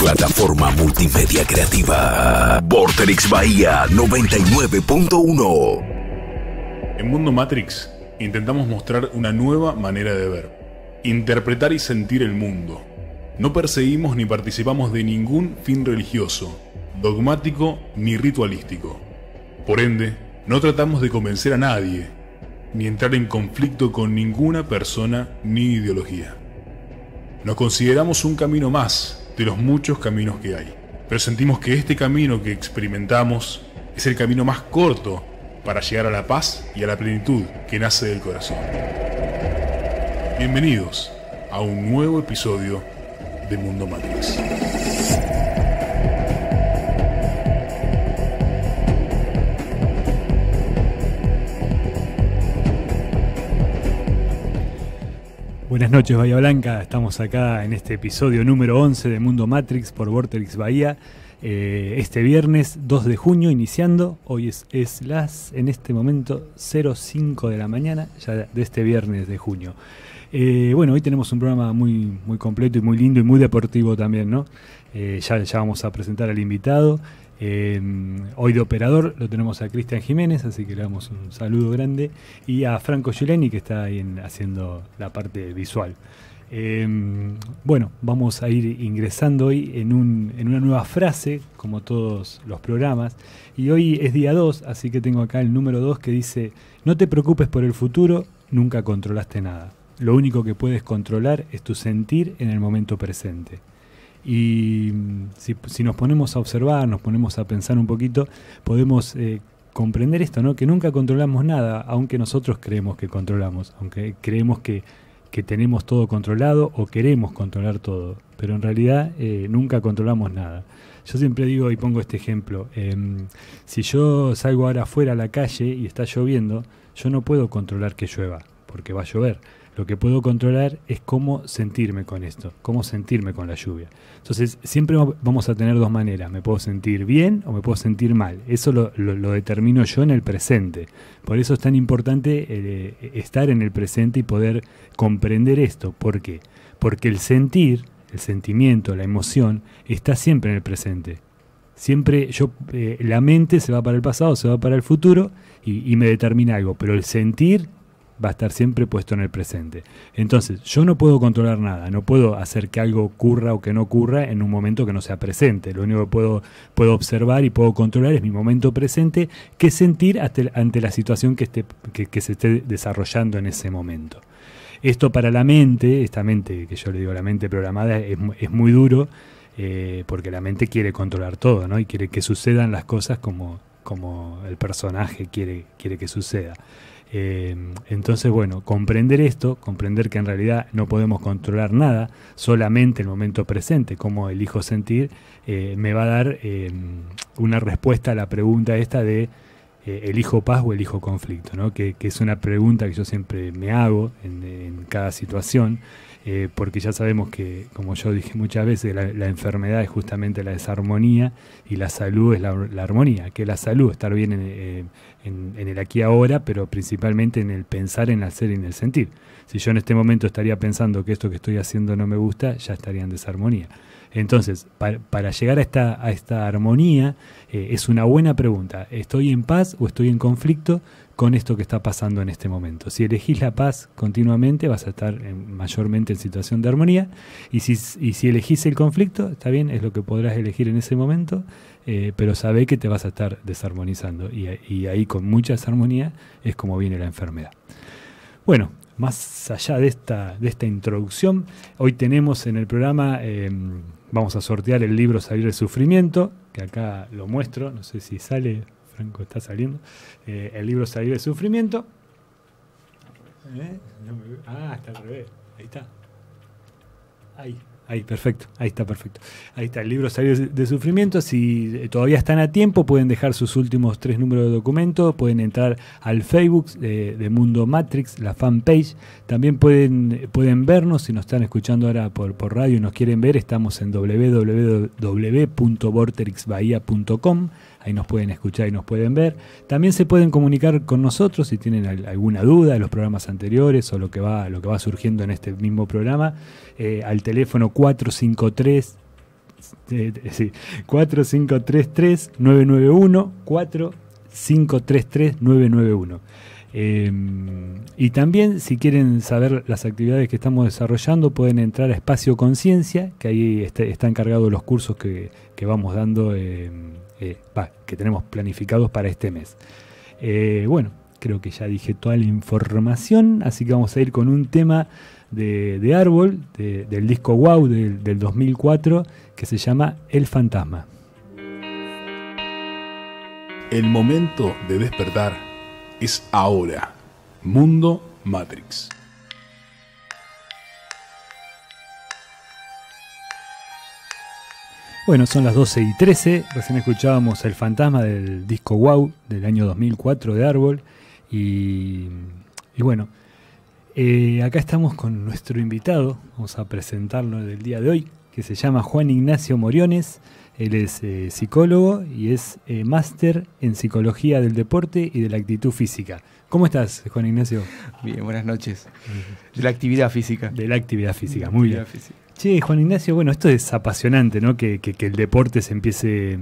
Plataforma multimedia creativa. Vorterix Bahía 99.1. En Mundo Matrix intentamos mostrar una nueva manera de ver, interpretar y sentir el mundo. No perseguimos ni participamos de ningún fin religioso, dogmático ni ritualístico. Por ende, no tratamos de convencer a nadie, ni entrar en conflicto con ninguna persona ni ideología. Nos consideramos un camino más de los muchos caminos que hay. Pero sentimos que este camino que experimentamos es el camino más corto para llegar a la paz y a la plenitud que nace del corazón. Bienvenidos a un nuevo episodio de Mundo Matrix. Buenas noches Bahía Blanca, estamos acá en este episodio número 11 de Mundo Matrix por Vortex Bahía. Eh, este viernes 2 de junio iniciando, hoy es, es las en este momento 05 de la mañana, ya de este viernes de junio. Eh, bueno, hoy tenemos un programa muy, muy completo y muy lindo y muy deportivo también, ¿no? Eh, ya vamos a presentar al invitado. Em, hoy de operador lo tenemos a Cristian Jiménez, así que le damos un saludo grande. Y a Franco Gileni, que está ahí haciendo la parte visual. Em, bueno, vamos a ir ingresando hoy en, en, una nueva frase, como todos los programas. Y hoy es día 2, así que tengo acá el número 2 que dice, no te preocupes por el futuro, nunca controlaste nada. Lo único que puedes controlar es tu sentir en el momento presente. Y mm, si, nos ponemos a observar, nos ponemos a pensar un poquito, podemos eh, comprender esto, ¿no? Que nunca controlamos nada, aunque nosotros creemos que controlamos, aunque creemos que, tenemos todo controlado o queremos controlar todo, pero en realidad eh, nunca controlamos nada. Yo siempre digo y pongo este ejemplo, em, si yo salgo ahora afuera a la calle y está lloviendo, yo no puedo controlar que llueva, porque va a llover lo que puedo controlar es cómo sentirme con esto, cómo sentirme con la lluvia. Entonces, siempre vamos a tener dos maneras. Me puedo sentir bien o me puedo sentir mal. Eso lo, determino yo en el presente. Por eso es tan importante eh, eh, estar en el presente y poder comprender esto. ¿Por qué? Porque el sentir, el sentimiento, la emoción, está siempre en el presente siempre yo eh, la mente se va para el pasado, se va para el futuro y, me determina algo, pero el sentir va a estar siempre puesto en el presente. Entonces, yo no puedo controlar nada, no puedo hacer que algo ocurra o que no ocurra en un momento que no sea presente. Lo único que puedo, puedo observar y puedo controlar es mi momento presente, que sentir ante la situación que, esté, que, se esté desarrollando en ese momento. Esto para la mente, esta mente que yo le digo la mente programada, es, muy duro. Eh, porque la mente quiere controlar todo, ¿no? Y quiere que sucedan las cosas como, como el personaje quiere, quiere que suceda. Eh, entonces, bueno, comprender esto, comprender que en realidad no podemos controlar nada, solamente el momento presente, cómo elijo sentir, eh, me va a dar eh, una respuesta a la pregunta esta de eh, elijo paz o elijo conflicto, que, es una pregunta que yo siempre me hago en cada situación. Eh, porque ya sabemos que, como yo dije muchas veces, la, enfermedad es justamente la desarmonía y la salud es la, armonía, que la salud, estar bien en, eh, el aquí ahora, pero principalmente en el pensar, en el hacer y en el sentir. Si yo en este momento estaría pensando que esto que estoy haciendo no me gusta, ya estaría en desarmonía. Entonces, para, llegar a esta, a esta armonía, eh, es una buena pregunta. ¿Estoy en paz o estoy en conflicto? con esto que está pasando en este momento. Si elegís la paz continuamente, vas a estar mayormente en situación de armonía, y si, elegís el conflicto, está bien, es lo que podrás elegir en ese momento, eh, pero sabe que te vas a estar desarmonizando, y, ahí con mucha desarmonía es como viene la enfermedad. Bueno, más allá de esta, introducción, hoy tenemos en el programa, em, vamos a sortear el libro Salir del Sufrimiento, que acá lo muestro, no sé si sale, está saliendo. Eh, el libro Salir de Sufrimiento. Eh, ah, está al revés. Ahí está. Ahí. Ahí, perfecto. Ahí está, perfecto. Ahí está, el libro Salir de Sufrimiento. Si eh, todavía están a tiempo, pueden dejar sus últimos tres números de documento. Pueden entrar al Facebook de, Mundo Matrix, la fanpage. También pueden, pueden vernos, si nos están escuchando ahora por, radio y nos quieren ver, estamos en www.vorterixbahía.com ahí nos pueden escuchar y nos pueden ver. También se pueden comunicar con nosotros si tienen alguna duda de los programas anteriores o lo que va, lo que va surgiendo en este mismo programa, eh, al teléfono 453. Eh, eh, sí, 4533 991 4533 991 y también, si quieren saber las actividades que estamos desarrollando, pueden entrar a Espacio Conciencia, que ahí está, están cargados los cursos que, vamos dando em, eh, que tenemos planificados para este mes. Eh, bueno, creo que ya dije toda la información, así que vamos a ir con un tema de, Árbol, del disco Wow del, del 2004, que se llama El Fantasma. El momento de despertar es ahora. Mundo Matrix. Bueno, son las 12 y 13, recién escuchábamos El Fantasma del disco Wow del año 2004 de Árbol y, bueno, eh, acá estamos con nuestro invitado, vamos a presentarlo del día de hoy, que se llama Juan Ignacio Moriones, él es eh, psicólogo y es eh, máster en psicología del deporte y de la actitud física. ¿Cómo estás, Juan Ignacio? Bien, buenas noches. De la actividad física. De la actividad física, la muy actividad bien. Física. Sí, Juan Ignacio, bueno, esto es apasionante, ¿no? Que, el deporte se empiece,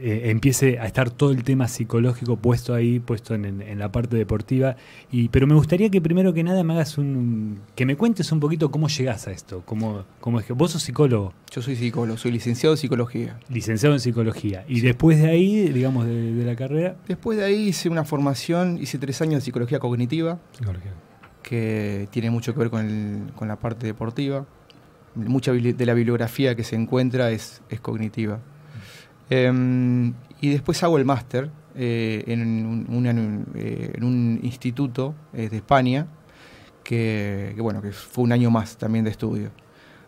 eh, empiece a estar todo el tema psicológico puesto ahí, puesto en, la parte deportiva. pero me gustaría que primero que nada me hagas un, que me cuentes un poquito cómo llegas a esto, cómo, cómo vos sos psicólogo. Yo soy psicólogo, soy licenciado en psicología. Licenciado en psicología. Y después de ahí, digamos, de, la carrera. Después de ahí hice una formación, hice tres años de psicología cognitiva, que tiene mucho que ver con la parte deportiva mucha de la bibliografía que se encuentra es, cognitiva. Em, y después hago el máster eh, eh, en, un instituto eh, de España, que, bueno, que fue un año más también de estudio.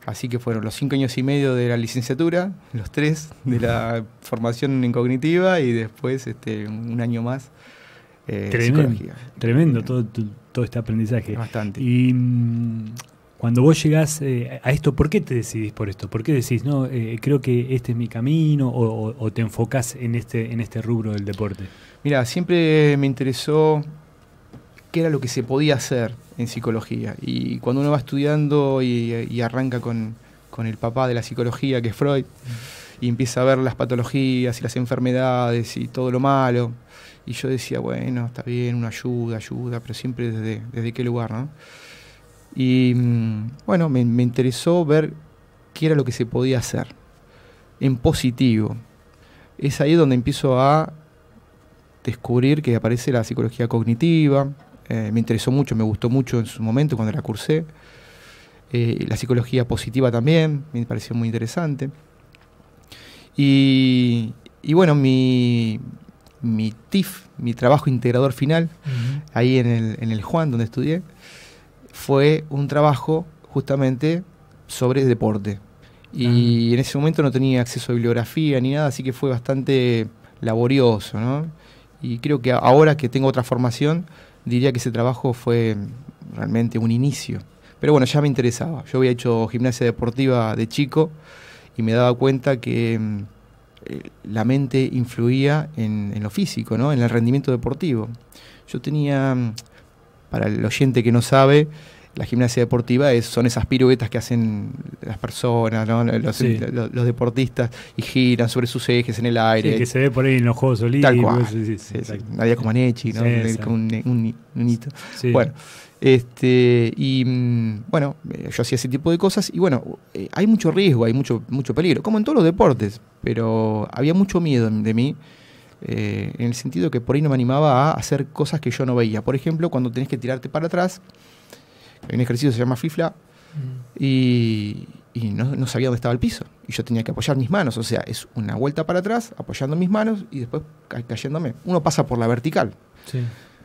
Así que fueron los cinco años y medio de la licenciatura, los tres de la formación en cognitiva y después este, un año más. psicología. tremendo todo, todo este aprendizaje. Bastante. Y mm, cuando vos llegás eh, a esto, ¿por qué te decidís por esto? ¿Por qué decís, no, eh, creo que este es mi camino o, te enfocás en este, en este rubro del deporte? Mira, siempre me interesó qué era lo que se podía hacer en psicología. Y cuando uno va estudiando y, arranca con, el papá de la psicología, que es Freud, y empieza a ver las patologías y las enfermedades y todo lo malo, y yo decía, bueno, está bien, una ayuda, ayuda, pero siempre desde, desde qué lugar, ¿no? Y mm, bueno, me, interesó ver qué era lo que se podía hacer en positivo. Es ahí donde empiezo a descubrir que aparece la psicología cognitiva. Eh, me interesó mucho, me gustó mucho en su momento cuando la cursé. Eh, la psicología positiva también, me pareció muy interesante. Y, y bueno, mi, mi TIF, mi trabajo integrador final, ahí en el, en el Juan, donde estudié, fue un trabajo justamente sobre deporte. Y en ese momento no tenía acceso a bibliografía ni nada, así que fue bastante laborioso, ¿no? Y creo que ahora que tengo otra formación, diría que ese trabajo fue realmente un inicio. Pero bueno, ya me interesaba. Yo había hecho gimnasia deportiva de chico y me daba cuenta que mm, eh, la mente influía en, en, lo físico, ¿no? en el rendimiento deportivo. Yo tenía mm, para el oyente que no sabe, la gimnasia deportiva es, son esas piruetas que hacen las personas, los, deportistas, y giran sobre sus ejes en el aire. Sí, que se ve por ahí en los Juegos Olímpicos. Sí, Nadia Comaneci, ¿no? un, un, hito. Bueno, este, y mm, bueno, eh, yo hacía ese tipo de cosas, y bueno, eh, hay mucho riesgo, hay mucho, mucho peligro, como en todos los deportes, pero había mucho miedo de mí. Eh, en el sentido que por ahí no me animaba a hacer cosas que yo no veía. Por ejemplo, cuando tenés que tirarte para atrás, hay un ejercicio que se llama FIFLA, mm. y, no, sabía dónde estaba el piso. Y yo tenía que apoyar mis manos, o sea, es una vuelta para atrás, apoyando mis manos y después cayéndome. Uno pasa por la vertical.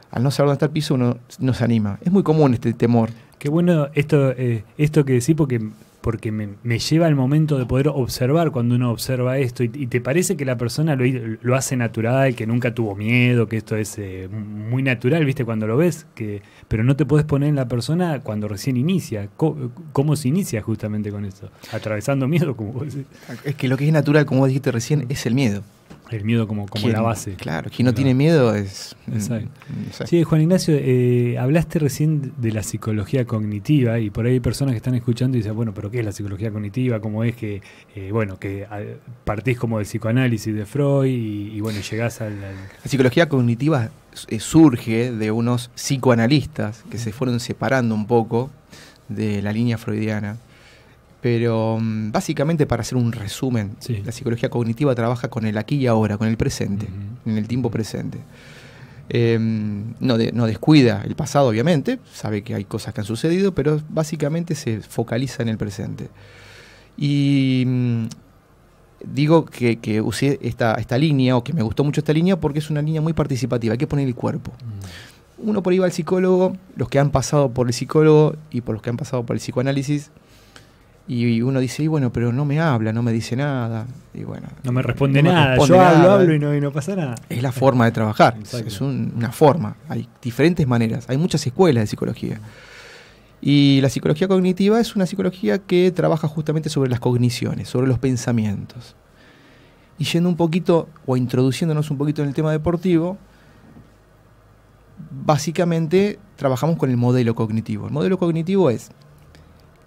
Al no saber dónde está el piso, uno no se anima. Es muy común este temor. Qué bueno esto, eh, esto que decís, porque porque me, lleva el momento de poder observar cuando uno observa esto y, te parece que la persona lo, hace natural, que nunca tuvo miedo, que esto es eh, muy natural, viste, cuando lo ves, que, pero no te puedes poner en la persona cuando recién inicia. ¿Cómo, se inicia justamente con esto? Atravesando miedo, como Es que lo que es natural, como vos dijiste recién, es el miedo. El miedo como, como la base. Claro, quien no tiene miedo es... Mm, sí, Juan Ignacio, eh, hablaste recién de la psicología cognitiva y por ahí hay personas que están escuchando y dicen, bueno, pero ¿qué es la psicología cognitiva? ¿Cómo es que, eh, bueno, que ah, partís como del psicoanálisis de Freud y, bueno, llegás al... La psicología cognitiva eh, surge de unos psicoanalistas que se fueron separando un poco de la línea freudiana pero mm, básicamente para hacer un resumen, la psicología cognitiva trabaja con el aquí y ahora, con el presente, en el tiempo presente. Em, no, descuida el pasado, obviamente, sabe que hay cosas que han sucedido, pero básicamente se focaliza en el presente. Y mm, digo que, usé esta, línea, o que me gustó mucho esta línea, porque es una línea muy participativa, hay que poner el cuerpo. Mm. Uno por ahí va al psicólogo, los que han pasado por el psicólogo y por los que han pasado por el psicoanálisis, y uno dice, y bueno, pero no me habla, no me dice nada. Y bueno, no me responde nada, yo hablo, hablo y no, pasa nada. Es la forma de trabajar, es una forma. Hay diferentes maneras, hay muchas escuelas de psicología. Y la psicología cognitiva es una psicología que trabaja justamente sobre las cogniciones, sobre los pensamientos. Y yendo un poquito, o introduciéndonos un poquito en el tema deportivo, básicamente trabajamos con el modelo cognitivo. El modelo cognitivo es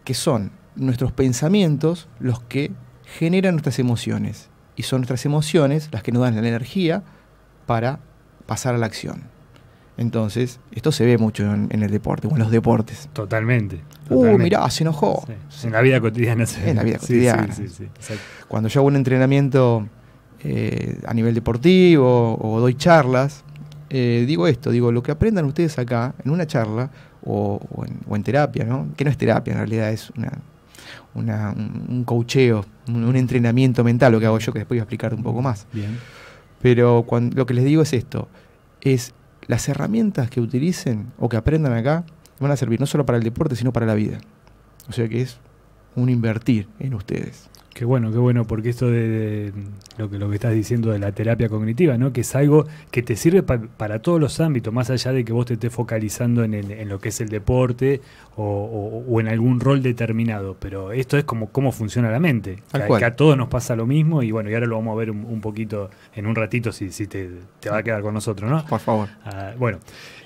que son nuestros pensamientos los que generan nuestras emociones. Y son nuestras emociones las que nos dan la energía para pasar a la acción. Entonces, esto se ve mucho en, el deporte, o en los deportes. Totalmente. Uh, mirá, se enojó. En la vida cotidiana se En la vida cotidiana. Cuando yo hago un entrenamiento eh, a nivel deportivo o doy charlas, eh, digo esto, digo, lo que aprendan ustedes acá en una charla o, en, terapia, ¿no? que no es terapia, en realidad es una, un cocheo, un, entrenamiento mental, lo que hago yo, que después voy a explicar un poco más. Bien. Pero lo que les digo es esto, es las herramientas que utilicen o que aprendan acá van a servir no solo para el deporte, sino para la vida. O sea que es un invertir en ustedes. Qué bueno, qué bueno, porque esto de, lo, que, lo que estás diciendo de la terapia cognitiva, ¿no? que es algo que te sirve para todos los ámbitos, más allá de que vos te estés focalizando en, lo que es el deporte o, en algún rol determinado, pero esto es como cómo funciona la mente, Al que, a todos nos pasa lo mismo y bueno, y ahora lo vamos a ver un, poquito en un ratito si, si te, te, va a quedar con nosotros, ¿no? Por favor. Ah, bueno,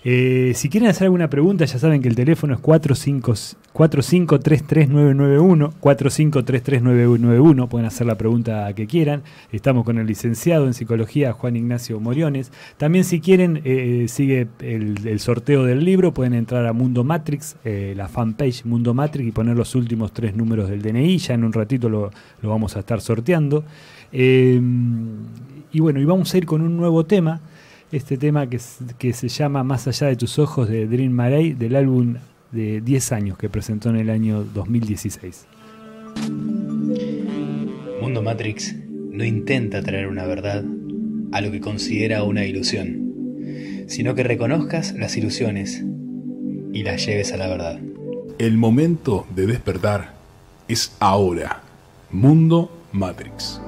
eh, si quieren hacer alguna pregunta, ya saben que el teléfono es 4533991, 4533991 pueden hacer la pregunta que quieran. Estamos con el licenciado en psicología Juan Ignacio Moriones. También si quieren, eh, eh, sigue el, sorteo del libro, pueden entrar a Mundo Matrix, eh, la fanpage Mundo Matrix y poner los últimos tres números del DNI. Ya en un ratito lo, vamos a estar sorteando. y bueno, y vamos a ir con un nuevo tema. Este tema que, se llama Más allá de tus ojos de Dream Marey, del álbum de 10 años que presentó en el año 2016. Mundo Matrix no intenta traer una verdad a lo que considera una ilusión, sino que reconozcas las ilusiones y las lleves a la verdad. El momento de despertar es ahora. Mundo Matrix.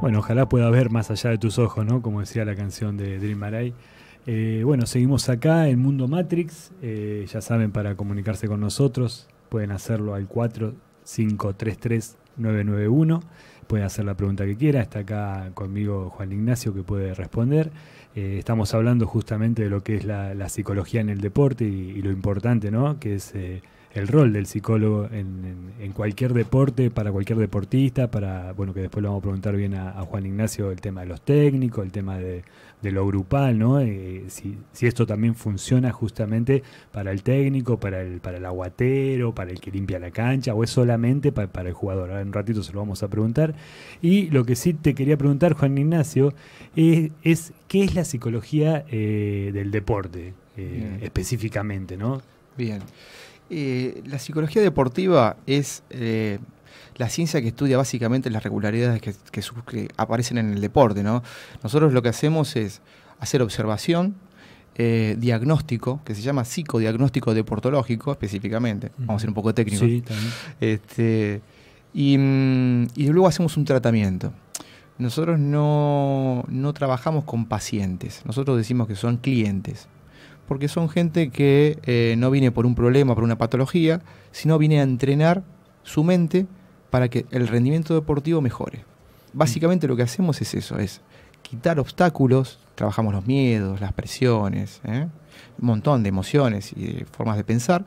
Bueno, ojalá pueda ver más allá de tus ojos, ¿no? Como decía la canción de Dream Maray. Eh, bueno, seguimos acá en Mundo Matrix. Eh, ya saben, para comunicarse con nosotros, pueden hacerlo al 4533991, Pueden hacer la pregunta que quiera. Está acá conmigo Juan Ignacio que puede responder. Eh, estamos hablando justamente de lo que es la, psicología en el deporte y, lo importante, ¿no? Que es eh, el rol del psicólogo en, cualquier deporte, para cualquier deportista, para, bueno, que después lo vamos a preguntar bien a Juan Ignacio el tema de los técnicos, el tema de de lo grupal, ¿no? Eh, si, esto también funciona justamente para el técnico, para el, para el aguatero, para el que limpia la cancha, o es solamente para, el jugador. en un ratito se lo vamos a preguntar. Y lo que sí te quería preguntar, Juan Ignacio, es, qué es la psicología eh, del deporte eh, específicamente, ¿no? Bien. la psicología deportiva es la ciencia que estudia básicamente las regularidades que, aparecen en el deporte. Nosotros lo que hacemos es hacer observación, eh, diagnóstico, que se llama psicodiagnóstico deportológico específicamente. Vamos a ser un poco técnicos. Sí, este, mm, y, luego hacemos un tratamiento. Nosotros no, no trabajamos con pacientes, nosotros decimos que son clientes, porque son gente que eh, no viene por un problema, por una patología, sino viene a entrenar su mente para que el rendimiento deportivo mejore. Básicamente lo que hacemos es eso, es quitar obstáculos, trabajamos los miedos, las presiones, ¿eh? un montón de emociones y formas de pensar,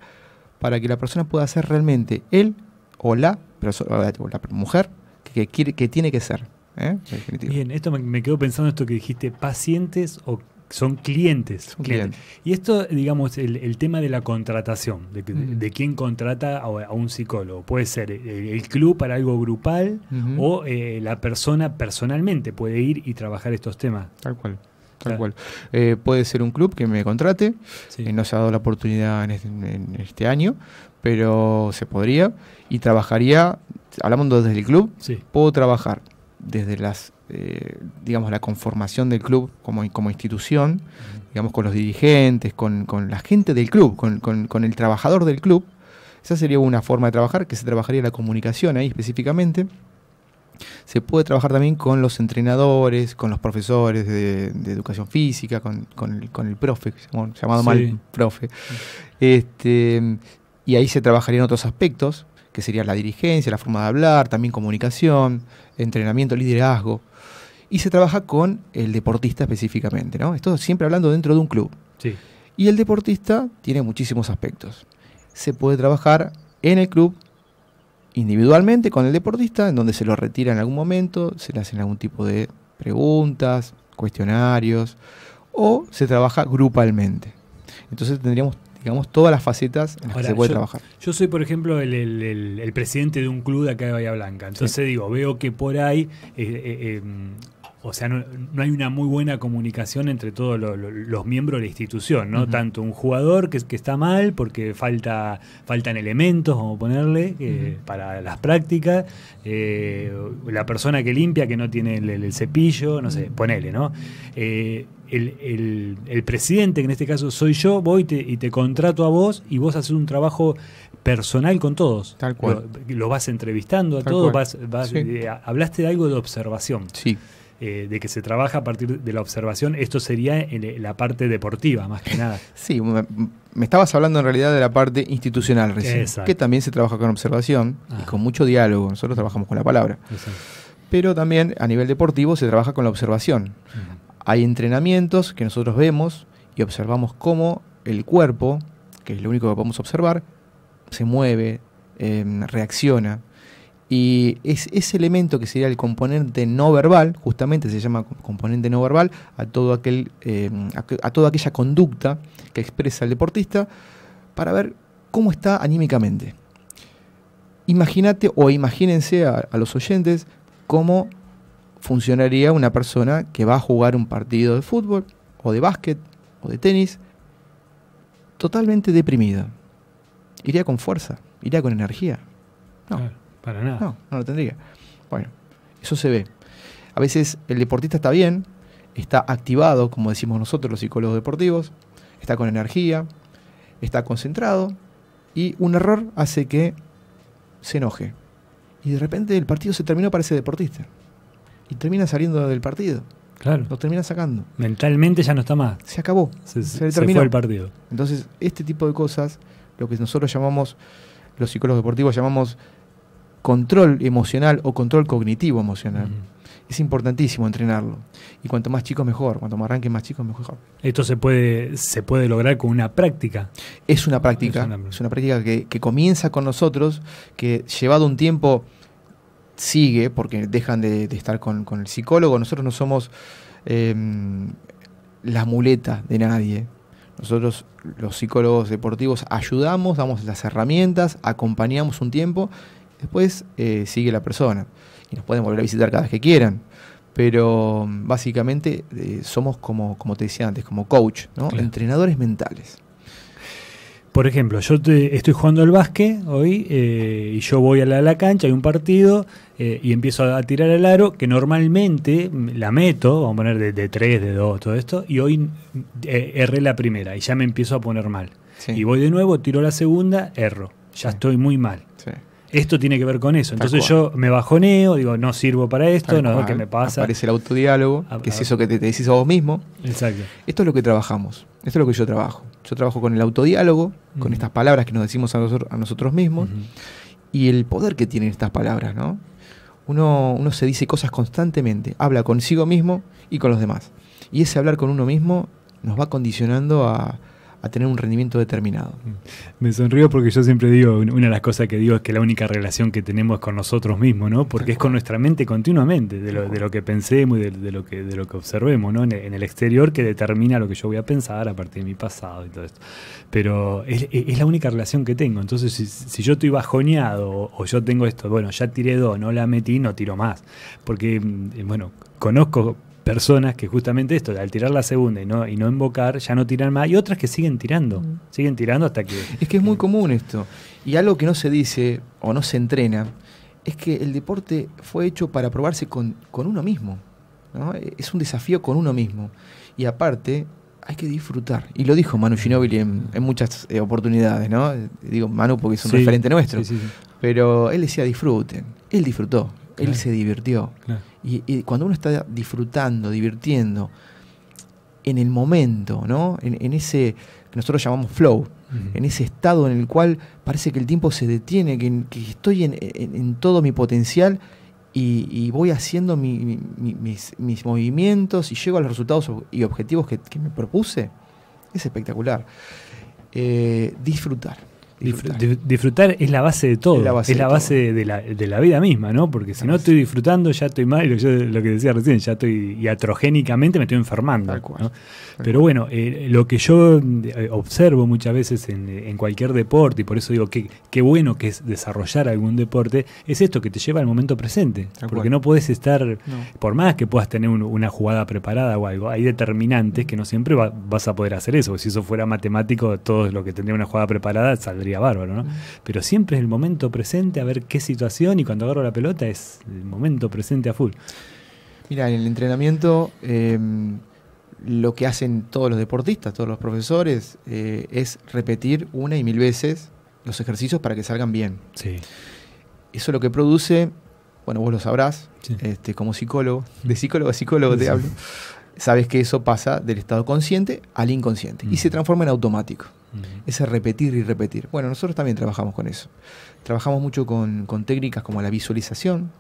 para que la persona pueda ser realmente él o la, la mujer que, que tiene que ser. ¿eh? Bien, esto me, quedo pensando pensando esto que dijiste, pacientes o son clientes. Y esto, digamos, el, tema de la contratación, de, quién contrata a, un psicólogo. Puede ser el, club para algo grupal o eh, la persona personalmente puede ir y trabajar estos temas. Tal cual. Tal cual. Eh, puede ser un club que me contrate. Eh, no se ha dado la oportunidad en este, este año, pero se podría. Y trabajaría, hablamos desde el club, puedo trabajar desde las eh, digamos, la conformación del club como, como institución, digamos, con los dirigentes, con, la gente del club, con, el trabajador del club. Esa sería una forma de trabajar, que se trabajaría la comunicación ahí específicamente. Se puede trabajar también con los entrenadores, con los profesores de, educación física, con, el, profe, llamado mal profe. Este, y ahí se trabajarían otros aspectos, que sería la dirigencia, la forma de hablar, también comunicación, entrenamiento, liderazgo y se trabaja con el deportista específicamente, ¿no? Esto siempre hablando dentro de un club. Y el deportista tiene muchísimos aspectos. Se puede trabajar en el club individualmente con el deportista, en donde se lo retira en algún momento, se le hacen algún tipo de preguntas, cuestionarios, o se trabaja grupalmente. Entonces tendríamos digamos, todas las facetas en las que se puede trabajar. Yo soy, por ejemplo, el, presidente de un club de acá de Bahía Blanca. Entonces, digo, veo que por ahí eh, eh, em, o sea, no, hay una muy buena comunicación entre todos los miembros de la institución, ¿no? Tanto un jugador que, que, está mal porque falta, faltan elementos, vamos a ponerle, eh, para las prácticas, eh, la persona que limpia que no tiene el, cepillo, no sé, ponele, ¿no? Eh, el, presidente, que en este caso soy yo, voy y te contrato a vos y vos haces un trabajo personal con todos. Tal cual. Lo, vas entrevistando a todos, hablaste de algo de observación. Sí. Eh, de que se trabaja a partir de la observación, esto sería en eh, la parte deportiva, más que nada. Sí, me, estabas hablando en realidad de la parte institucional recién, que también se trabaja con observación y ah. con mucho diálogo. Nosotros trabajamos con la palabra. Pero también a nivel deportivo se trabaja con la observación. Hay entrenamientos que nosotros vemos y observamos cómo el cuerpo, que es lo único que podemos observar, se mueve, em, reacciona. Y es ese elemento que sería el componente no verbal, justamente se llama componente no verbal, a, todo aquel, eh, a, toda aquella conducta que expresa el deportista, para ver cómo está anímicamente. Imagínate o imagínense a, los oyentes cómo funcionaría una persona que va a jugar un partido de fútbol o de básquet o de tenis totalmente deprimida. Iría con fuerza, iría con energía. No. No, no lo tendría. Bueno, eso se ve. A veces el deportista está bien, está activado, como decimos nosotros los psicólogos deportivos, está con energía, está concentrado y un error hace que se enoje. Y de repente el partido se terminó para ese deportista. Y termina saliendo del partido. Claro. Lo termina sacando. Mentalmente ya no está más. Se acabó. Se, terminó el partido. Entonces, este tipo de cosas, lo que nosotros llamamos, los psicólogos deportivos llamamos control emocional o control cognitivo emocional. Es importantísimo entrenarlo. Y cuanto más chicos mejor, cuanto más arranque más chicos mejor. Esto se puede, se puede lograr con una práctica. Es una práctica, es una, práctica que, comienza con nosotros, que llevado un tiempo sigue, porque dejan de, estar con, el psicólogo. Nosotros no somos eh, la muleta de nadie. Nosotros, los psicólogos deportivos, ayudamos, damos las herramientas, acompañamos un tiempo Después eh, sigue la persona y nos pueden volver a visitar cada vez que quieran. Pero básicamente eh, somos como, como te decía antes, como coach, entrenadores mentales. Por ejemplo, yo estoy jugando al básquet hoy eh, y yo voy a la, cancha, hay un partido y empiezo a, tirar el aro, que normalmente la meto, vamos a poner de, de 3, de dos todo esto, y hoy erré la primera y ya me empiezo a poner mal. Y voy de nuevo, tiro la segunda, erro, ya estoy muy mal. Sí esto tiene que ver con eso. Entonces yo me bajoneo, digo, no sirvo para esto, no, ¿qué me pasa? Aparece el autodiálogo, que es eso que te, decís a vos mismo. Exacto. Esto es lo que trabajamos, esto es lo que yo trabajo. Yo trabajo con el autodiálogo, con estas palabras que nos decimos a, nosotros, mismos, y el poder que tienen estas palabras, ¿no? Uno, uno se dice cosas constantemente, habla consigo mismo y con los demás. Y ese hablar con uno mismo nos va condicionando a, a tener un rendimiento determinado. Mm. Me sonrío porque yo siempre digo, una de las cosas que digo es que la única relación que tenemos es con nosotros mismos, ¿no? Porque es con nuestra mente continuamente, de lo, que pensemos y de, lo que, de lo que observemos, ¿no? En, el exterior que determina lo que yo voy a pensar a partir de mi pasado y todo esto. Pero es, la única relación que tengo. Entonces, si, yo estoy bajoneado o, yo tengo esto, bueno, ya tiré dos, no la metí, no tiro más. Porque, mm, eh, bueno, conozco personas que justamente esto, al tirar la segunda y no, y no invocar, ya no tiran más, y otras que siguen tirando, mm. siguen tirando hasta que... Es que es muy común esto, y algo que no se dice o no se entrena, es que el deporte fue hecho para probarse con, uno mismo, es un desafío con uno mismo, y aparte hay que disfrutar, y lo dijo Manu Ginóbili en, muchas eh, oportunidades, ¿no? digo Manu porque es un referente nuestro, pero él decía disfruten, él disfrutó, él se divirtió. Claro. Y, cuando uno está disfrutando, divirtiendo, en el momento, En, ese que nosotros llamamos flow, en ese estado en el cual parece que el tiempo se detiene, que, estoy en, todo mi potencial y, voy haciendo mis, movimientos y llego a los resultados y objetivos que, me propuse, es espectacular. Eh, disfrutar. Disfrutar. es la base de todo, es la base, de, la, de, la, vida misma, ¿no? Porque si no estoy disfrutando, ya estoy mal, yo, lo que decía recién, ya estoy iatrogénicamente me estoy enfermando. Pero bueno, eh, lo que yo eh, observo muchas veces en, cualquier deporte, y por eso digo que qué bueno que es desarrollar algún deporte, es esto que te lleva al momento presente. porque no puedes estar, por más que puedas tener una jugada preparada o algo, hay determinantes mm. que no siempre vas a poder hacer eso. Si eso fuera matemático, todos lo que tendría una jugada preparada saldría bárbaro, ¿no? Pero siempre es el momento presente, a ver qué situación y cuando agarro la pelota es el momento presente a full. Mira, en el entrenamiento em, lo que hacen todos los deportistas, todos los profesores, eh, es repetir una y mil veces los ejercicios para que salgan bien. Sí. Eso lo que produce, bueno, vos lo sabrás, este, como psicólogo, de psicólogo a psicólogo te hablo, sabes que eso pasa del estado consciente al inconsciente y mm. se transforma en automático. Ese repetir y repetir. Bueno, nosotros también trabajamos con eso. Trabajamos mucho con, técnicas como la visualización,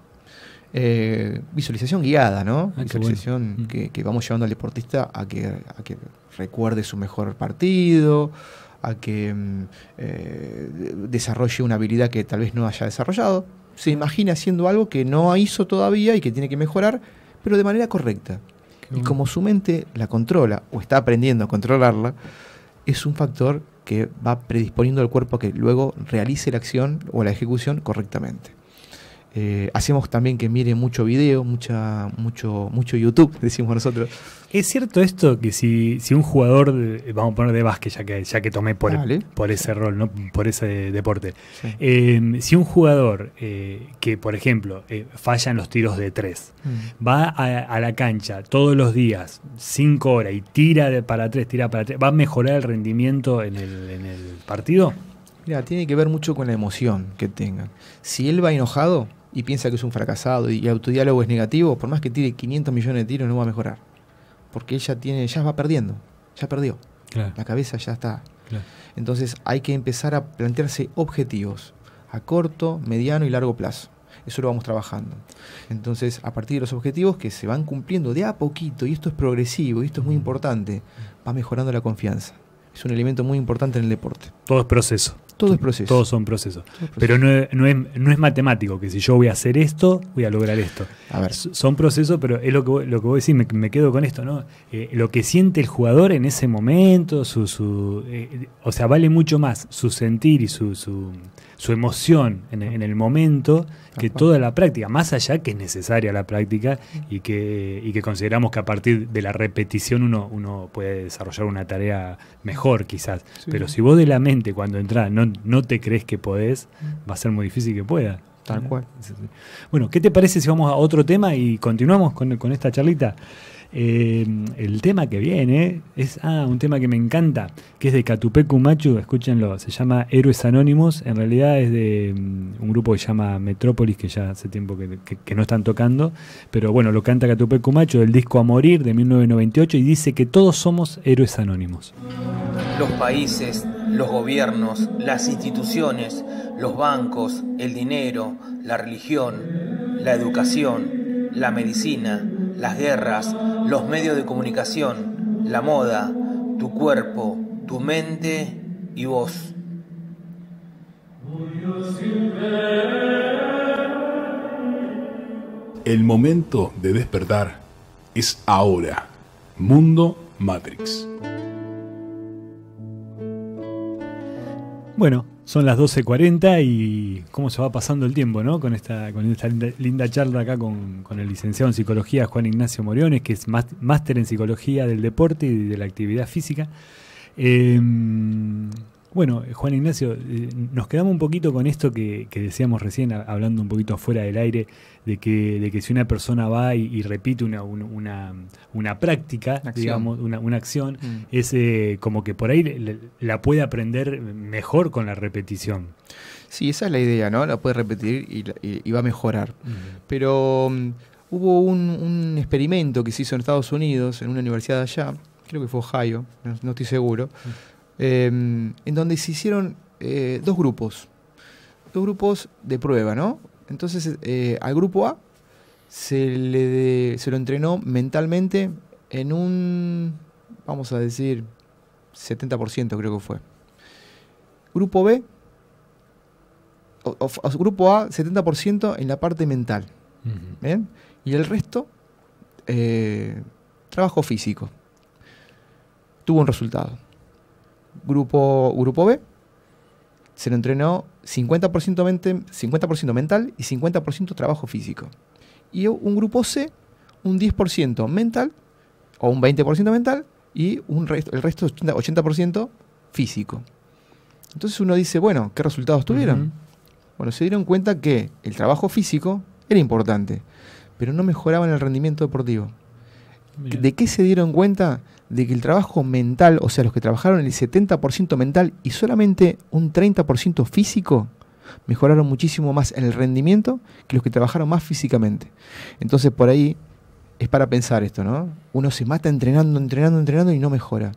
eh, visualización guiada, ¿no? Ah, visualización que, vamos llevando al deportista a que, recuerde su mejor partido, a que mm, eh, desarrolle una habilidad que tal vez no haya desarrollado. Se imagina haciendo algo que no hizo todavía y que tiene que mejorar, pero de manera correcta. y como su mente la controla o está aprendiendo a controlarla, es un factor que va predisponiendo al cuerpo a que luego realice la acción o la ejecución correctamente. Eh, hacemos también que mire mucho video, mucha, mucho, mucho YouTube, decimos nosotros. ¿Es cierto esto que si, si un jugador, eh, vamos a poner de básquet, ya que, ya que tomé por, por ese rol, ¿no? por ese deporte, em, si un jugador eh, que, por ejemplo, falla en los tiros de tres, mm. va a, la cancha todos los días, cinco horas, y tira para tres, tira para tres, ¿va a mejorar el rendimiento en el, partido? Mira, tiene que ver mucho con la emoción que tengan. Si él va enojado, y piensa que es un fracasado y, el autodiálogo es negativo, por más que tire 500 millones de tiros no va a mejorar. Porque ella tiene, ya va perdiendo, ya perdió. La cabeza ya está. Entonces hay que empezar a plantearse objetivos a corto, mediano y largo plazo. Eso lo vamos trabajando. Entonces, a partir de los objetivos que se van cumpliendo de a poquito, y esto es progresivo, y esto es muy mm. importante, va mejorando la confianza. Es un elemento muy importante en el deporte. Todo es proceso. Todo es proceso. Todos son procesos. Pero no, es, matemático, que si yo voy a hacer esto, voy a lograr esto. Son procesos, pero es lo que, lo que vos decís, me, quedo con esto, ¿no? Eh, lo que siente el jugador en ese momento, su, su eh, o sea, vale mucho más su sentir y su, su emoción en, el momento que toda la práctica, más allá que es necesaria la práctica y que, que consideramos que a partir de la repetición uno, uno puede desarrollar una tarea mejor quizás. Pero si vos de la mente cuando entras no, te crees que podés, va a ser muy difícil que pueda. Tal cual. Bueno, ¿qué te parece si vamos a otro tema y continuamos con, con esta charlita? Eh, el tema que viene es ah, un tema que me encanta, que es de Catupecu Machu, escúchenlo, se llama Héroes Anónimos, en realidad es de mm, un grupo que se llama Metrópolis, que ya hace tiempo que, no están tocando, pero bueno, lo canta Catupecu Machu, Del disco A Morir de 1998, y dice que todos somos héroes anónimos. Los países, los gobiernos, las instituciones, los bancos, el dinero, la religión, la educación, la medicina, las guerras, los medios de comunicación, la moda, tu cuerpo, tu mente y vos. El momento de despertar es ahora. Mundo Matrix. Bueno, son las 12.40 y cómo se va pasando el tiempo, ¿no? Con esta, con esta linda charla acá con, con el licenciado en psicología Juan Ignacio Moriones, que es máster en psicología del deporte y de la actividad física. Eh, bueno, eh, Juan Ignacio, eh, nos quedamos un poquito con esto que, decíamos recién, hablando un poquito fuera del aire, de que, si una persona va y, repite una, práctica, digamos, una, acción, mm. es eh, como que por ahí la puede aprender mejor con la repetición. Sí, esa es la idea, ¿no? La puede repetir y, va a mejorar. Pero mm, hubo un, experimento que se hizo en Estados Unidos, en una universidad allá, creo que fue Ohio, no, estoy seguro. Em, en donde se hicieron eh, dos grupos, dos grupos de prueba, ¿no? Entonces eh, al grupo A se, le se lo entrenó mentalmente en un, vamos a decir, 70% creo que fue. Grupo B, o, grupo A, 70% en la parte mental. Y el resto, eh, trabajo físico. Tuvo un resultado grupo, grupo B, se lo entrenó 50%, mental y 50% trabajo físico. Y un grupo C, un 10% mental o un 20% mental y un resto el resto 80%, físico. Entonces uno dice, bueno, ¿qué resultados tuvieron? Bueno, se dieron cuenta que el trabajo físico era importante, pero no mejoraban el rendimiento deportivo. ¿De qué se dieron cuenta? De que el trabajo mental, o sea, los que trabajaron el 70% mental y solamente un 30% físico, mejoraron muchísimo más en el rendimiento que los que trabajaron más físicamente. Entonces, por ahí es para pensar esto, ¿no? Uno se mata entrenando, entrenando, entrenando y no mejora.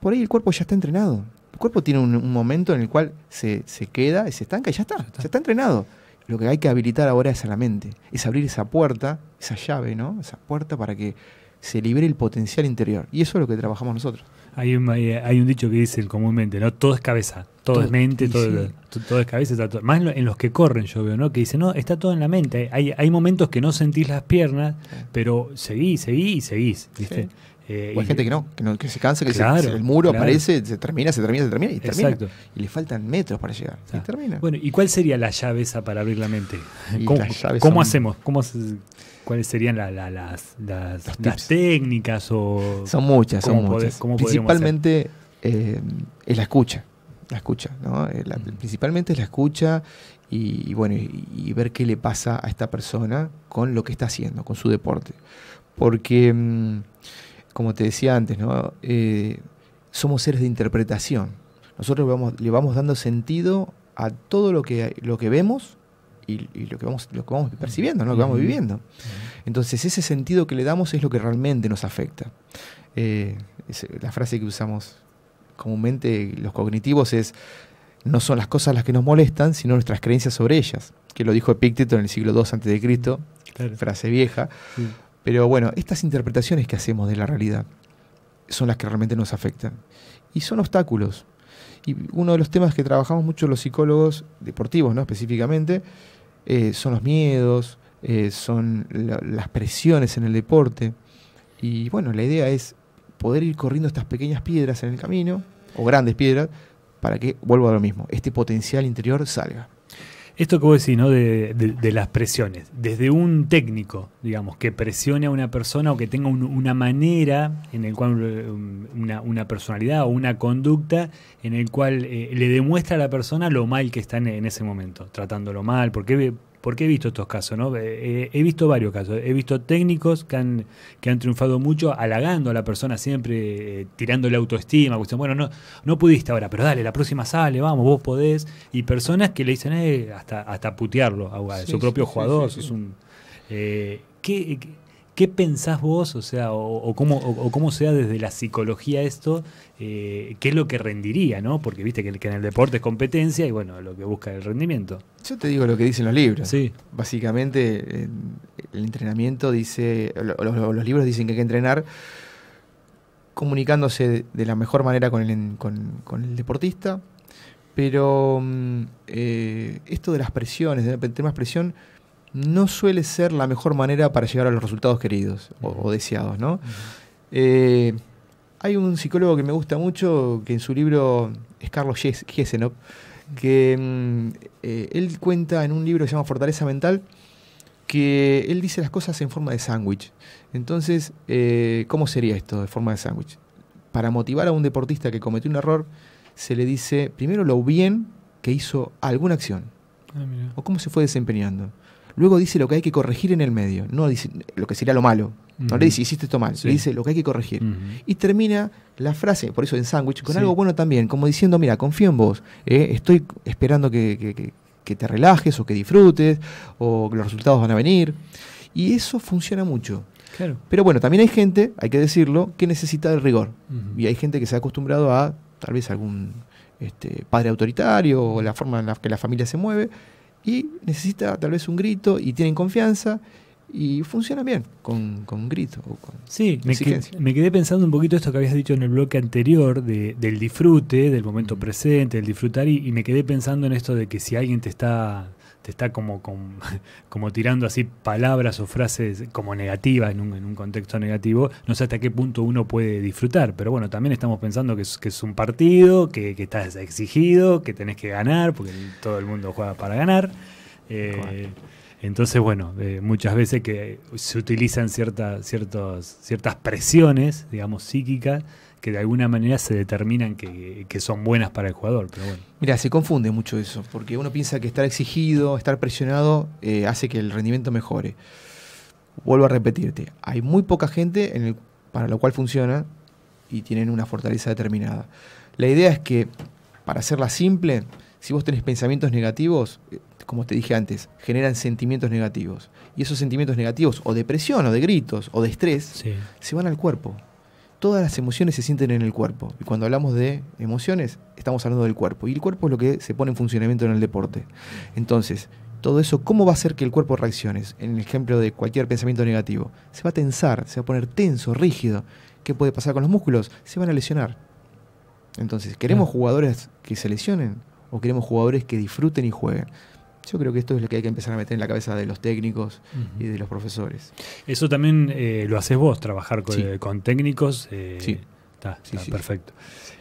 Por ahí el cuerpo ya está entrenado. El cuerpo tiene un, momento en el cual se, queda, se estanca y ya está, Se está, está entrenado. Lo que hay que habilitar ahora es a la mente, es abrir esa puerta, esa llave, ¿no? Esa puerta para que se libere el potencial interior. Y eso es lo que trabajamos nosotros. Hay un, dicho que dicen comúnmente, ¿no? Todo es cabeza, todo, es mente, todo, es cabeza. Más en los que corren, yo veo, ¿no? Que dicen, no, está todo en la mente. Hay, momentos que no sentís las piernas, pero seguís, seguís y seguís, eh, hay gente que no, que se cansa, que el muro aparece, se termina, se termina, se termina y termina. Y le faltan metros para llegar. Y termina. Bueno, ¿y cuál sería la llave esa para abrir la mente? ¿Cómo, hacemos? ¿Cómo cuáles serían las, las, técnicas o son muchas son muchas principalmente eh, es la escucha la escucha ¿no? Eh, principalmente es la escucha y, bueno y, ver qué le pasa a esta persona con lo que está haciendo con su deporte porque mm, como te decía antes no eh, somos seres de interpretación nosotros le vamos, le vamos dando sentido a todo lo que, lo que vemos y, lo, que vamos, lo percibiendo, ¿no? lo que vamos viviendo. Entonces, ese sentido que le damos es lo que realmente nos afecta. Eh, eh, la frase que usamos comúnmente los cognitivos es, no son las cosas las que nos molestan, sino nuestras creencias sobre ellas, que lo dijo Epícteto en el siglo II a.C., frase vieja. Pero bueno, estas interpretaciones que hacemos de la realidad son las que realmente nos afectan. Y son obstáculos. Y uno de los temas que trabajamos mucho los psicólogos deportivos, ¿no? específicamente, eh, son los miedos, eh, son las presiones en el deporte. Y bueno, la idea es poder ir corriendo estas pequeñas piedras en el camino, o grandes piedras, para que, vuelva a lo mismo, este potencial interior salga. Esto que vos decís, ¿no? De, las presiones. Desde un técnico, digamos, que presione a una persona o que tenga una manera en el cual um, una, personalidad o una conducta en el cual eh, le demuestra a la persona lo mal que está en, en, ese momento, tratándolo mal, porque porque he visto estos casos, ¿no? Eh, eh, he visto varios casos. He visto técnicos que han, que han triunfado mucho halagando a la persona siempre, eh, tirándole autoestima, cuestión, bueno, no, no pudiste ahora, pero dale, la próxima sale, vamos, vos podés. Y personas que le dicen hasta, hasta putearlo a, su propio jugador. qué, qué pensás vos, o sea, o, cómo, o, cómo sea desde la psicología esto eh, qué es lo que rendiría, ¿no? Porque viste que, en el deporte es competencia y bueno, lo que busca es el rendimiento. Yo te digo lo que dicen los libros. Sí. Básicamente, el entrenamiento dice, los, libros dicen que hay que entrenar comunicándose de la mejor manera con el, deportista, pero mm, eh, esto de las presiones, de más presión, no suele ser la mejor manera para llegar a los resultados queridos o, deseados, ¿no? Hay un psicólogo que me gusta mucho, que en su libro es Carlos Hessenop que mm, eh, él cuenta en un libro que se llama Fortaleza Mental, que él dice las cosas en forma de sándwich. Entonces, eh, ¿cómo sería esto de forma de sándwich? Para motivar a un deportista que cometió un error, se le dice primero lo bien que hizo alguna acción. Ah, o cómo se fue desempeñando. Luego dice lo que hay que corregir en el medio, no dice lo que sería lo malo. No le dice, hiciste esto mal, le dice lo que hay que corregir. Y termina la frase, por eso en sándwich, con algo bueno también, como diciendo, mira, confío en vos, eh, estoy esperando que, te relajes o que disfrutes o que los resultados van a venir. Y eso funciona mucho. Pero bueno, también hay gente, hay que decirlo, que necesita el rigor. Y hay gente que se ha acostumbrado a tal vez algún este, padre autoritario o la forma en la que la familia se mueve y necesita tal vez un grito y tienen confianza y funciona bien con, con grito. O con sí, me, quedé pensando un poquito esto que habías dicho en el bloque anterior del disfrute, del momento presente, del disfrutar y me quedé pensando en esto de que si alguien te está está como, tirando así palabras o frases como negativas en un, contexto negativo, no sé hasta qué punto uno puede disfrutar, pero bueno, también estamos pensando que es, un partido, que, estás exigido, que tenés que ganar, porque todo el mundo juega para ganar. Eh, entonces, bueno, eh, muchas veces que se utilizan ciertas presiones, digamos, psíquicas que de alguna manera se determinan que, son buenas para el jugador. Pero Mira, se confunde mucho eso, porque uno piensa que estar exigido, estar presionado, eh, hace que el rendimiento mejore. Vuelvo a repetirte, hay muy poca gente en para lo cual funciona y tienen una fortaleza determinada. La idea es que, para hacerla simple, si vos tenés pensamientos negativos, eh, como te dije antes, generan sentimientos negativos. Y esos sentimientos negativos, o de presión, o de gritos, o de estrés, se van al cuerpo todas las emociones se sienten en el cuerpo. Y cuando hablamos de emociones, estamos hablando del cuerpo. Y el cuerpo es lo que se pone en funcionamiento en el deporte. Entonces, todo eso, ¿cómo va a hacer que el cuerpo reaccione? En el ejemplo de cualquier pensamiento negativo, se va a tensar, se va a poner tenso, rígido. ¿Qué puede pasar con los músculos? Se van a lesionar. Entonces, ¿queremos mm. jugadores que se lesionen o queremos jugadores que disfruten y jueguen? Yo creo que esto es lo que hay que empezar a meter en la cabeza de los técnicos y de los profesores. Eso también eh, lo haces vos, trabajar con, eh, técnicos. Eh, sí. Está, perfecto.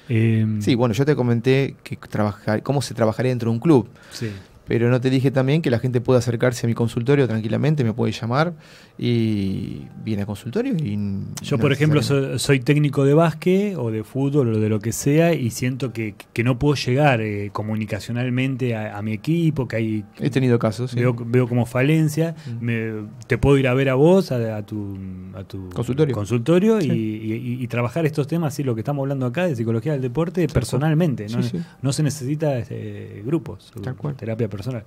Em, sí, bueno, yo te comenté que trabajar, cómo se trabajaría dentro de un club. Sí. Pero no te dije también que la gente puede acercarse a mi consultorio tranquilamente, me puede llamar y viene a consultorio. Y Yo, por ejemplo, soy, técnico de básquet o de fútbol o de lo que sea y siento que, no puedo llegar eh, comunicacionalmente a, mi equipo, que hay... He tenido casos. Veo, sí. veo como falencia. te puedo ir a ver a vos, a, tu, consultorio, consultorio y, trabajar estos temas, sí, lo que estamos hablando acá de psicología del deporte, personalmente. No, se necesita este, grupos, terapia personal personal.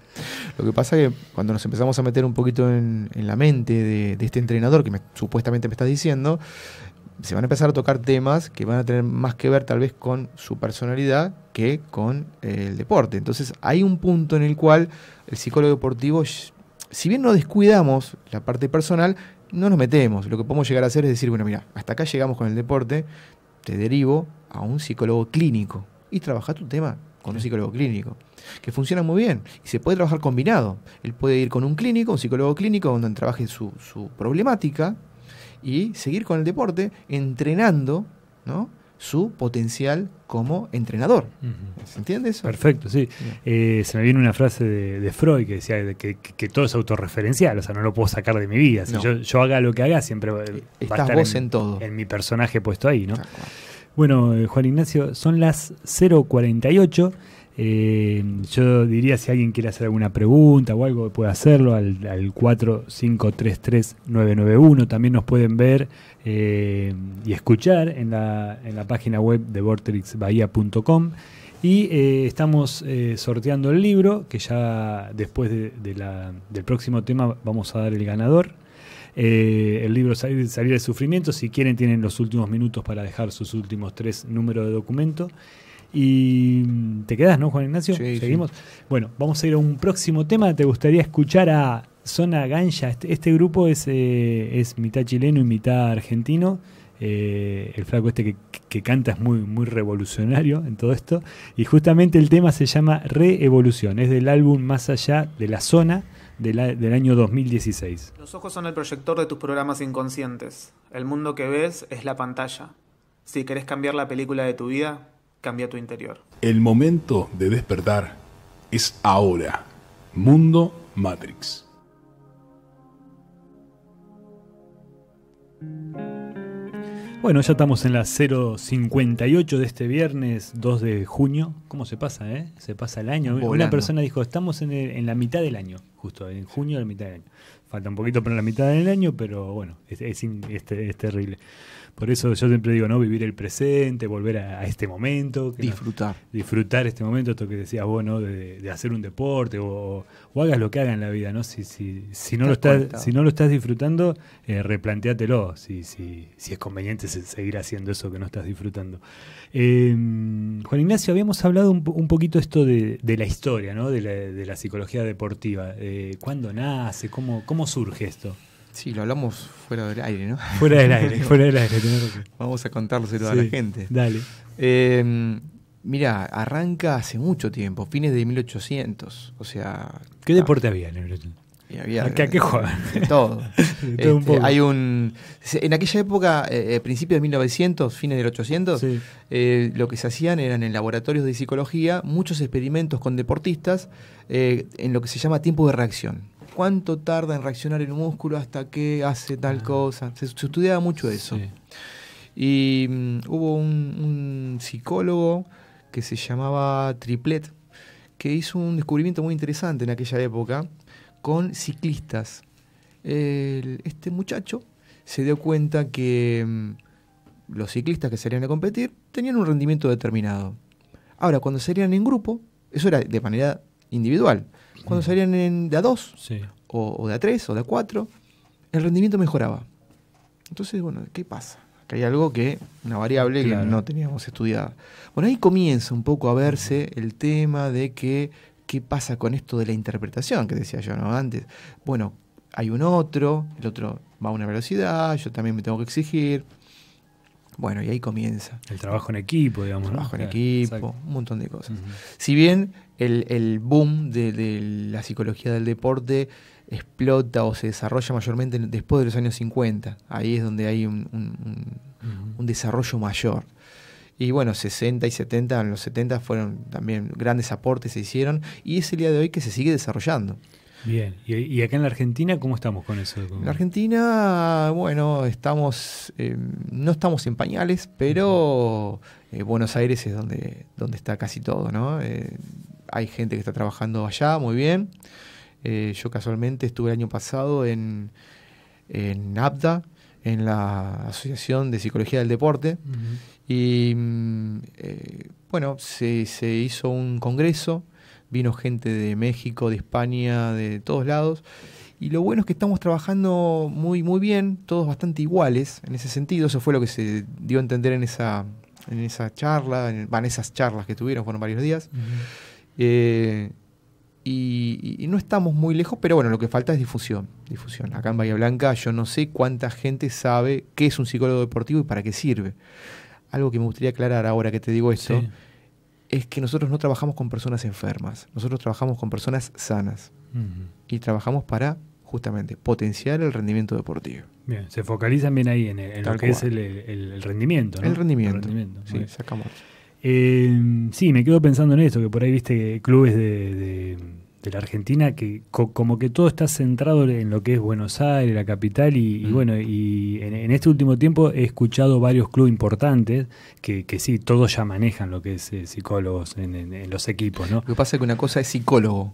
Lo que pasa es que cuando nos empezamos a meter un poquito en, la mente de, este entrenador que me, supuestamente me estás diciendo, se van a empezar a tocar temas que van a tener más que ver tal vez con su personalidad que con eh, el deporte. Entonces hay un punto en el cual el psicólogo deportivo, si bien no descuidamos la parte personal, no nos metemos. Lo que podemos llegar a hacer es decir, bueno, mira, hasta acá llegamos con el deporte, te derivo a un psicólogo clínico y trabaja tu tema con un psicólogo clínico que funciona muy bien y se puede trabajar combinado. Él puede ir con un clínico, un psicólogo clínico, donde trabaje su, problemática y seguir con el deporte entrenando, ¿no? su potencial como entrenador. ¿Se entiende eso? Perfecto, sí. Eh, se me viene una frase de, Freud que decía que, todo es autorreferencial, o sea, no lo puedo sacar de mi vida. yo, haga lo que haga, siempre va vos en, todo. en mi personaje puesto ahí, ¿no? Bueno, eh, Juan Ignacio, son las 048. Eh, yo diría si alguien quiere hacer alguna pregunta o algo, puede hacerlo al, al 4533991. También nos pueden ver eh, y escuchar en la, página web de vortexbahía.com. Y eh, estamos sorteando el libro, que ya después del próximo tema vamos a dar el ganador. el libro Salir, Salir del Sufrimiento. Si quieren, tienen los últimos minutos para dejar sus últimos tres números de documento. Y mm, te quedas, ¿no, Juan Ignacio? Seguimos. Bueno, vamos a ir a un próximo tema. ¿Te gustaría escuchar a Zona Ganja? Este, este grupo es, eh, es mitad chileno y mitad argentino. Eh, el flaco este que, canta es muy, muy revolucionario en todo esto. Y justamente el tema se llama Re-Evolución, Es del álbum Más allá de la zona del año 2016. Los ojos son el proyector de tus programas inconscientes. El mundo que ves es la pantalla. Si querés cambiar la película de tu vida, cambia tu interior. El momento de despertar es ahora. Mundo Matrix. Bueno, ya estamos en la 058 de este viernes 2 de junio. ¿Cómo se pasa, eh? Se pasa el año. Una persona dijo, estamos en, la mitad del año, justo, en junio, la mitad del año. Falta un poquito para la mitad del año, pero bueno, es terrible. Por eso yo siempre digo, ¿no? Vivir el presente, volver a, este momento. Disfrutar. disfrutar este momento, esto que decías vos, De, hacer un deporte o, hagas lo que hagas en la vida, ¿no? Si, si, si, no, lo estás, si no lo estás disfrutando, eh, si, si, si es conveniente seguir haciendo eso que no estás disfrutando. Em, Juan Ignacio, habíamos hablado un, poquito esto de, la historia, ¿no? De la, psicología deportiva. Eh, ¿Cuándo nace? ¿Cómo, ¿Cómo surge esto? Sí, lo hablamos fuera del aire, ¿no? Fuera del aire, fuera del aire. Vamos a contárselo a la gente. Dale. Eh, mira, arranca hace mucho tiempo, fines de 1800. O sea. ¿Qué deporte había en el ¿A qué jugaban? Todo. Este, hay un, en aquella época, eh, eh, principios de 1900, fines del 800, lo que se hacían eran en laboratorios de psicología muchos experimentos con deportistas en lo que se llama tiempo de reacción cuánto tarda en reaccionar el músculo hasta que hace tal ah. cosa. Se, estudiaba mucho eso. Y mm, hubo un, psicólogo que se llamaba Triplet, que hizo un descubrimiento muy interesante en aquella época con ciclistas. este muchacho se dio cuenta que mm, los ciclistas que salían a competir tenían un rendimiento determinado. Ahora, cuando salían en grupo, eso era de manera individual. Cuando salían en, de a dos, o, de a tres, o de a cuatro, el rendimiento mejoraba. Entonces, bueno, ¿qué pasa? Que hay algo que, una variable que no teníamos estudiada. Bueno, ahí comienza un poco a verse el tema de que, qué pasa con esto de la interpretación que decía yo antes. Bueno, hay un otro, el otro va a una velocidad, yo también me tengo que exigir, bueno, y ahí comienza. El trabajo en equipo, digamos. El trabajo en equipo, un montón de cosas. Si bien el, boom de, la psicología del deporte explota o se desarrolla mayormente después de los años 50, ahí es donde hay un, desarrollo mayor. Y bueno, 60 y 70, en los 70 fueron también grandes aportes se hicieron y es el día de hoy que se sigue desarrollando. Bien, ¿Y, acá en la Argentina cómo estamos con eso? En la Argentina, bueno, estamos, eh, no estamos en pañales, pero eh, Buenos Aires es donde, donde está casi todo, ¿no? Eh, hay gente que está trabajando allá, muy bien. yo casualmente estuve el año pasado en, en en la Asociación de Psicología del Deporte, y mm, bueno, se, se hizo un congreso vino gente de México, de España, de todos lados. Y lo bueno es que estamos trabajando muy, muy bien, todos bastante iguales en ese sentido. Eso fue lo que se dio a entender en esa, en esa charla, en, esas charlas que tuvieron, fueron varios días. Eh, y, no estamos muy lejos, pero bueno, lo que falta es difusión. difusión. Acá en Bahía Blanca yo no sé cuánta gente sabe qué es un psicólogo deportivo y para qué sirve. Algo que me gustaría aclarar ahora que te digo esto es que nosotros no trabajamos con personas enfermas, nosotros trabajamos con personas sanas y trabajamos para justamente potenciar el rendimiento deportivo. Bien, se focalizan bien ahí en, lo que es el, rendimiento, ¿no? el, rendimiento. sí, sacamos. Eh, sí, me quedo pensando en esto, que por ahí viste clubes de de la Argentina que como que todo está centrado en lo que es Buenos Aires, la capital, y, mm. bueno, y en, este último tiempo he escuchado varios clubes importantes que, sí, todos ya manejan lo que es eh, psicólogos en, los equipos, ¿no? Lo que pasa es que una cosa es psicólogo. una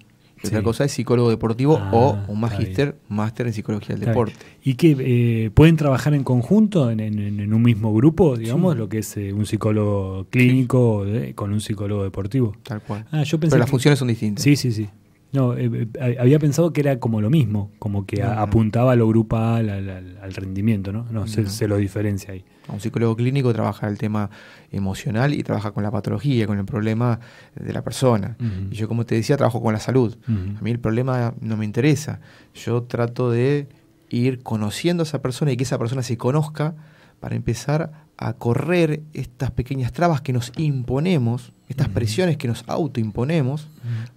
Otra cosa es psicólogo deportivo ah, o un magíster, máster en psicología del deporte. ¿Y que eh, pueden trabajar en conjunto, en, un mismo grupo, digamos, lo que es eh, un psicólogo clínico con un psicólogo deportivo? Tal cual. Ah, yo pensé Pero las funciones son distintas. Sí, sí, sí. No, eh, eh, había pensado que era como lo mismo, como que apuntaba lo grupal, al, rendimiento, ¿no? No, se, se, lo diferencia ahí. Un psicólogo clínico trabaja el tema emocional y trabaja con la patología, con el problema de la persona. Y yo, como te decía, trabajo con la salud. A mí el problema no me interesa. Yo trato de ir conociendo a esa persona y que esa persona se conozca para empezar a correr estas pequeñas trabas que nos imponemos, estas presiones que nos autoimponemos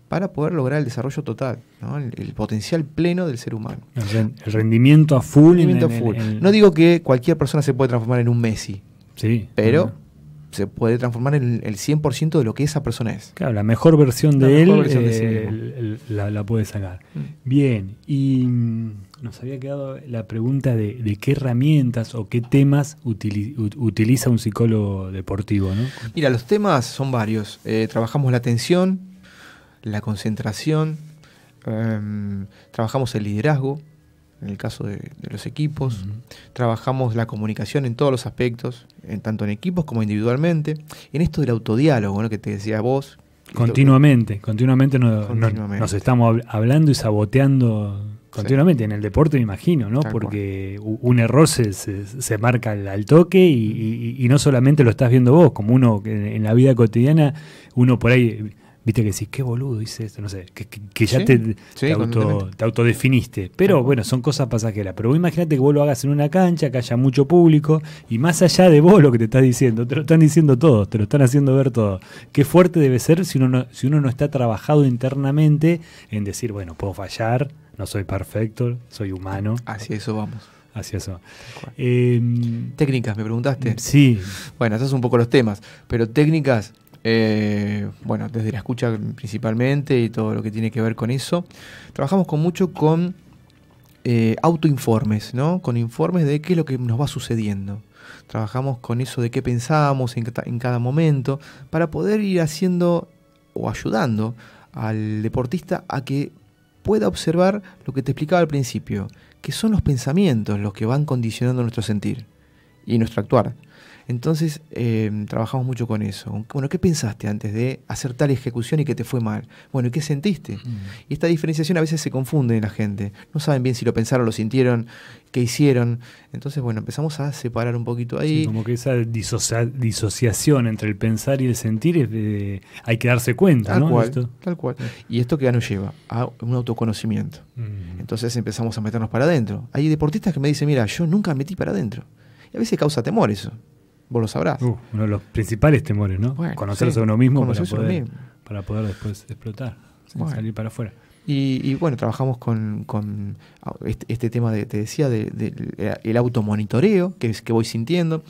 para poder lograr el desarrollo total, el, potencial pleno del ser humano. El, rendimiento a full. no digo que cualquier persona se puede transformar en un Messi, sí, pero se puede transformar en el 100% de lo que esa persona es. Claro, la mejor versión de él eh, la, la, puede sacar. Mm. Bien, y nos había quedado la pregunta de, qué herramientas o qué temas utiliza un psicólogo deportivo. ¿no? Mira, los temas son varios. Eh, trabajamos la atención, la concentración, em, trabajamos el liderazgo, en el caso de, los equipos, trabajamos la comunicación en todos los aspectos, tanto en equipos como individualmente, en esto del autodiálogo que te decía vos. Continuamente, continuamente, nos, estamos hablando y saboteando Continuamente, en el deporte me imagino, ¿no? Porque un error se, se, marca al, toque y, no solamente lo estás viendo vos, como uno en, la vida cotidiana, uno por ahí, viste que decís, qué boludo hice esto, no sé, que, ya te, te, autodefiniste. Pero bueno, son cosas pasajeras. Pero imagínate que vos lo hagas en una cancha, que haya mucho público y más allá de vos lo que te estás diciendo, te lo están diciendo todos, te lo están haciendo ver todo Qué fuerte debe ser si uno si uno no está trabajado internamente en decir, bueno, puedo fallar no soy perfecto, soy humano. Hacia eso vamos. Hacia eso. Em, técnicas, me preguntaste. Sí. Bueno, esos son un poco los temas, pero técnicas, eh, bueno, desde la escucha principalmente y todo lo que tiene que ver con eso. Trabajamos con mucho con eh, autoinformes, ¿no? Con informes de qué es lo que nos va sucediendo. Trabajamos con eso de qué pensamos en cada momento para poder ir haciendo o ayudando al deportista a que pueda observar lo que te explicaba al principio, que son los pensamientos los que van condicionando nuestro sentir y nuestro actuar. Entonces, em, trabajamos mucho con eso. Bueno, ¿qué pensaste antes de hacer tal ejecución y que te fue mal? Bueno, ¿y qué sentiste? Mm. Y esta diferenciación a veces se confunde en la gente. No saben bien si lo pensaron, lo sintieron, qué hicieron. Entonces, bueno, empezamos a separar un poquito ahí. como que esa disociación entre el pensar y el sentir es de, hay que darse cuenta, tal ¿no? Cual, Tal cual. Y esto que ya nos lleva a un autoconocimiento. Mm. Entonces empezamos a meternos para adentro. Hay deportistas que me dicen, mira, yo nunca metí para adentro. Y a veces causa temor eso. Vos lo sabrás. Uh, uno de los principales temores, ¿no? Conocerse a uno mismo para poder, después explotar, salir para afuera. Y, bueno, trabajamos con, ah, este, este, tema, de, te decía, del de, eh, el automonitoreo que, es, que voy sintiendo.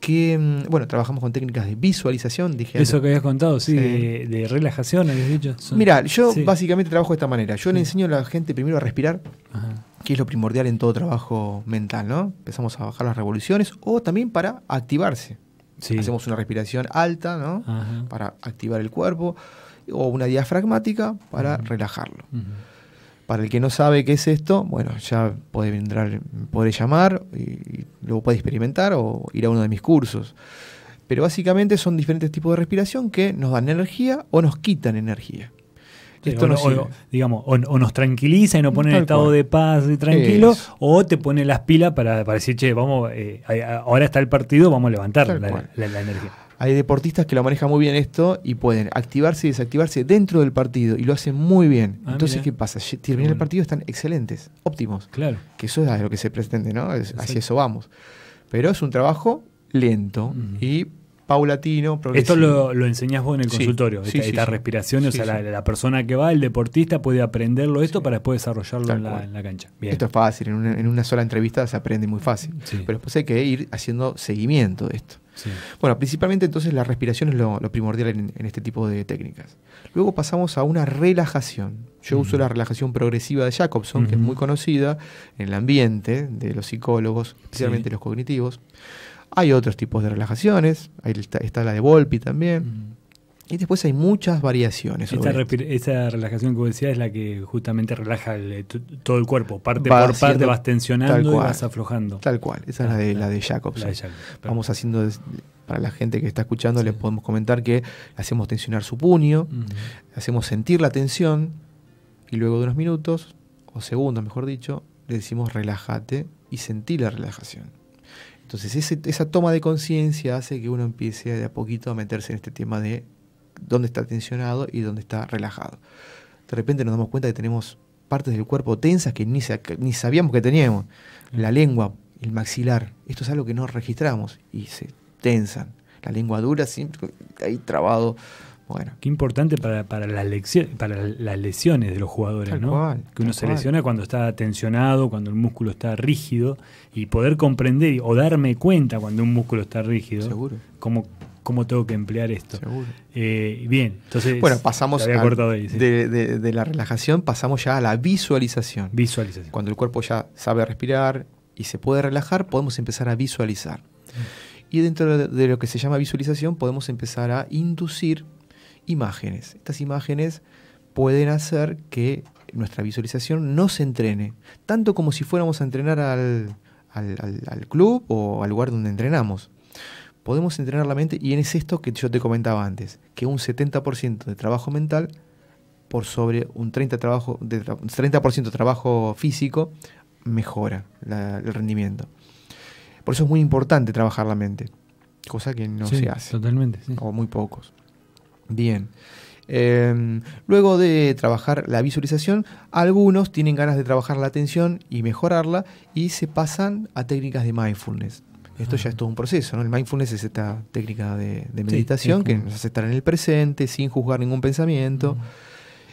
Que, mm, bueno, trabajamos con técnicas de visualización, dije. Eso que habías contado, sí, De, relajación, habías dicho. Mira, yo básicamente trabajo de esta manera. Yo le enseño a la gente primero a respirar. Ajá que es lo primordial en todo trabajo mental, ¿no? Empezamos a bajar las revoluciones o también para activarse. Hacemos una respiración alta, ¿no? Para activar el cuerpo o una diafragmática para relajarlo. Para el que no sabe qué es esto, bueno, ya puede entrar, podré llamar y, y luego puede experimentar o ir a uno de mis cursos. Pero básicamente son diferentes tipos de respiración que nos dan energía o nos quitan energía. Esto o, digamos, o, nos tranquiliza y nos pone en estado de paz y tranquilo, o te pone las pilas para, decir, che, vamos, eh, ahora está el partido, vamos a levantar la, energía hay deportistas que lo manejan muy bien esto y pueden activarse y desactivarse dentro del partido y lo hacen muy bien. Ah, Entonces, ¿qué pasa? Terminan el partido, están excelentes, óptimos. Claro. Que eso es lo que se pretende, ¿no? hacia eso vamos. Pero es un trabajo lento y paulatino, progresivo. Esto lo, lo enseñás vos en el consultorio, la esta, respiración, o sea, la, persona que va, el deportista, puede aprenderlo esto para después desarrollarlo en la, cancha. Esto es fácil, en una, sola entrevista se aprende muy fácil, pero después hay que ir haciendo seguimiento de esto. Bueno, principalmente entonces la respiración es lo, primordial en, este tipo de técnicas. Luego pasamos a una relajación. Yo uso la relajación progresiva de Jacobson, que es muy conocida en el ambiente de los psicólogos, especialmente los cognitivos. Hay otros tipos de relajaciones, ahí está, la de Volpi también. Y después hay muchas variaciones. Esta, relajación que vos decías es la que justamente relaja eh, todo el cuerpo. Parte por parte vas tensionando y vas aflojando. Tal cual. Esa es la de, ah, la, de Jacobson. Vamos haciendo, para la gente que está escuchando, les podemos comentar que hacemos tensionar su puño, hacemos sentir la tensión y luego de unos minutos, o segundos mejor dicho, le decimos relájate y sentí la relajación. Entonces esa toma de conciencia hace que uno empiece de a poquito a meterse en este tema de dónde está tensionado y dónde está relajado. De repente nos damos cuenta que tenemos partes del cuerpo tensas que ni, ni sabíamos que teníamos. La lengua, el maxilar, esto es algo que no registramos y se tensan. La lengua dura, siempre ahí trabado Qué importante para, las, lesiones de los jugadores, que uno se lesiona cuando está tensionado, cuando el músculo está rígido, y poder comprender o darme cuenta cuando un músculo está rígido. Cómo, tengo que emplear esto. Eh, bien, entonces. Bueno, pasamos de, de la relajación, pasamos ya a la visualización. Visualización. Cuando el cuerpo ya sabe respirar y se puede relajar, podemos empezar a visualizar. Mm. Y dentro de lo que se llama visualización podemos empezar a inducir imágenes. Estas imágenes pueden hacer que nuestra visualización no se entrene, tanto como si fuéramos a entrenar al, club o al lugar donde entrenamos. Podemos entrenar la mente y es esto que yo te comentaba antes, que un 70% de trabajo mental por sobre un 30%, trabajo de 30 trabajo físico mejora el rendimiento. Por eso es muy importante trabajar la mente, cosa que no se hace. Totalmente. O muy pocos. Bien. Em, luego de trabajar la visualización, algunos tienen ganas de trabajar la atención y mejorarla y se pasan a técnicas de mindfulness. Esto ya ah. es todo un proceso, ¿no? El mindfulness es esta técnica de, meditación que nos hace estar en el presente, sin juzgar ningún pensamiento. Mm.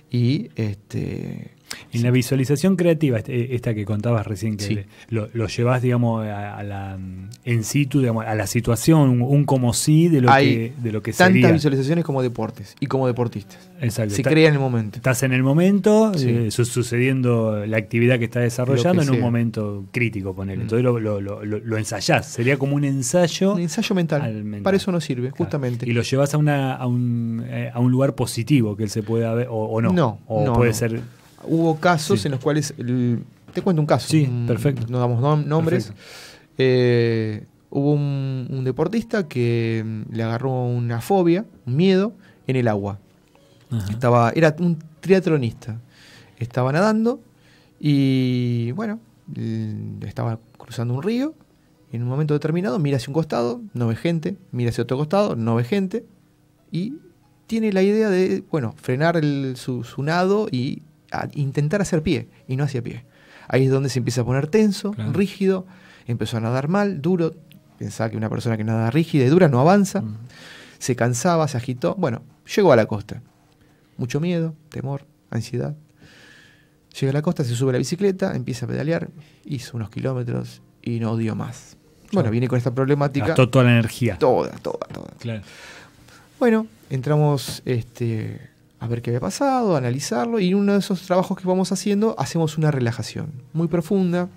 Y este, en la visualización creativa, este, eh, esta que contabas recién, que lo, llevas, digamos, a, la en situ, a la situación, un, como sí de lo que de lo que tantas visualizaciones como deportes y como deportistas. Exacto. Se crea en el momento. Estás en el momento, eh, sucediendo la actividad que estás desarrollando en un momento crítico, con él. Mm. Entonces lo, lo, ensayás. Sería como un ensayo. Un ensayo mental. Para eso no sirve, justamente. Y lo llevas a, una, a, un, eh, a un lugar positivo que él se pueda ver, o, no. No. O no, puede ser hubo casos en los cuales. te cuento un caso. Sí, perfecto. No damos nombres. Eh, hubo un, deportista que mm, le agarró una fobia, un miedo, en el agua. Estaba, era un triatlonista. Estaba nadando y, bueno, estaba cruzando un río. En un momento determinado, mira hacia un costado, no ve gente. Mira hacia otro costado, no ve gente. Y tiene la idea de, bueno, frenar su, su, nado y a intentar hacer pie y no hacía pie. Ahí es donde se empieza a poner tenso, rígido, empezó a nadar mal, duro. Pensaba que una persona que nada rígida y dura no avanza. Se cansaba, se agitó. Bueno, llegó a la costa. Mucho miedo, temor, ansiedad. Llega a la costa, se sube a la bicicleta, empieza a pedalear, hizo unos kilómetros y no dio más. Bueno, viene con esta problemática. Gastó toda la energía. Toda, toda, toda. Claro. Bueno, entramos este, a ver qué había pasado, analizarlo, y en uno de esos trabajos que vamos haciendo hacemos una relajación muy profunda,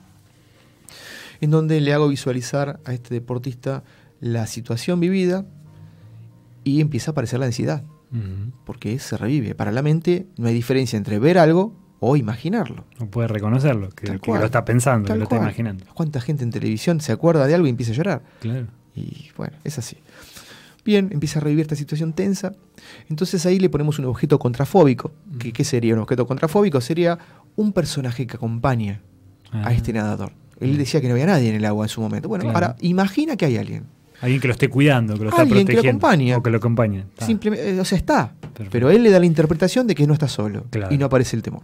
en donde le hago visualizar a este deportista la situación vivida y empieza a aparecer la ansiedad, porque se revive. Para la mente no hay diferencia entre ver algo o imaginarlo. No puede reconocerlo, que, lo está pensando, lo está imaginando. ¿Cuánta gente en televisión se acuerda de algo y empieza a llorar? Claro. Y bueno, es así. Bien, empieza a revivir esta situación tensa. Entonces ahí le ponemos un objeto contrafóbico. ¿Qué, mm. sería un objeto contrafóbico? Sería un personaje que acompaña a ah. este nadador. Él decía que no había nadie en el agua en su momento. Bueno, ahora imagina que hay alguien. Alguien que lo esté cuidando, que lo está protegiendo. Que lo O que lo acompañe. Simplemente, eh, o sea, está. Pero él le da la interpretación de que no está solo. Y no aparece el temor.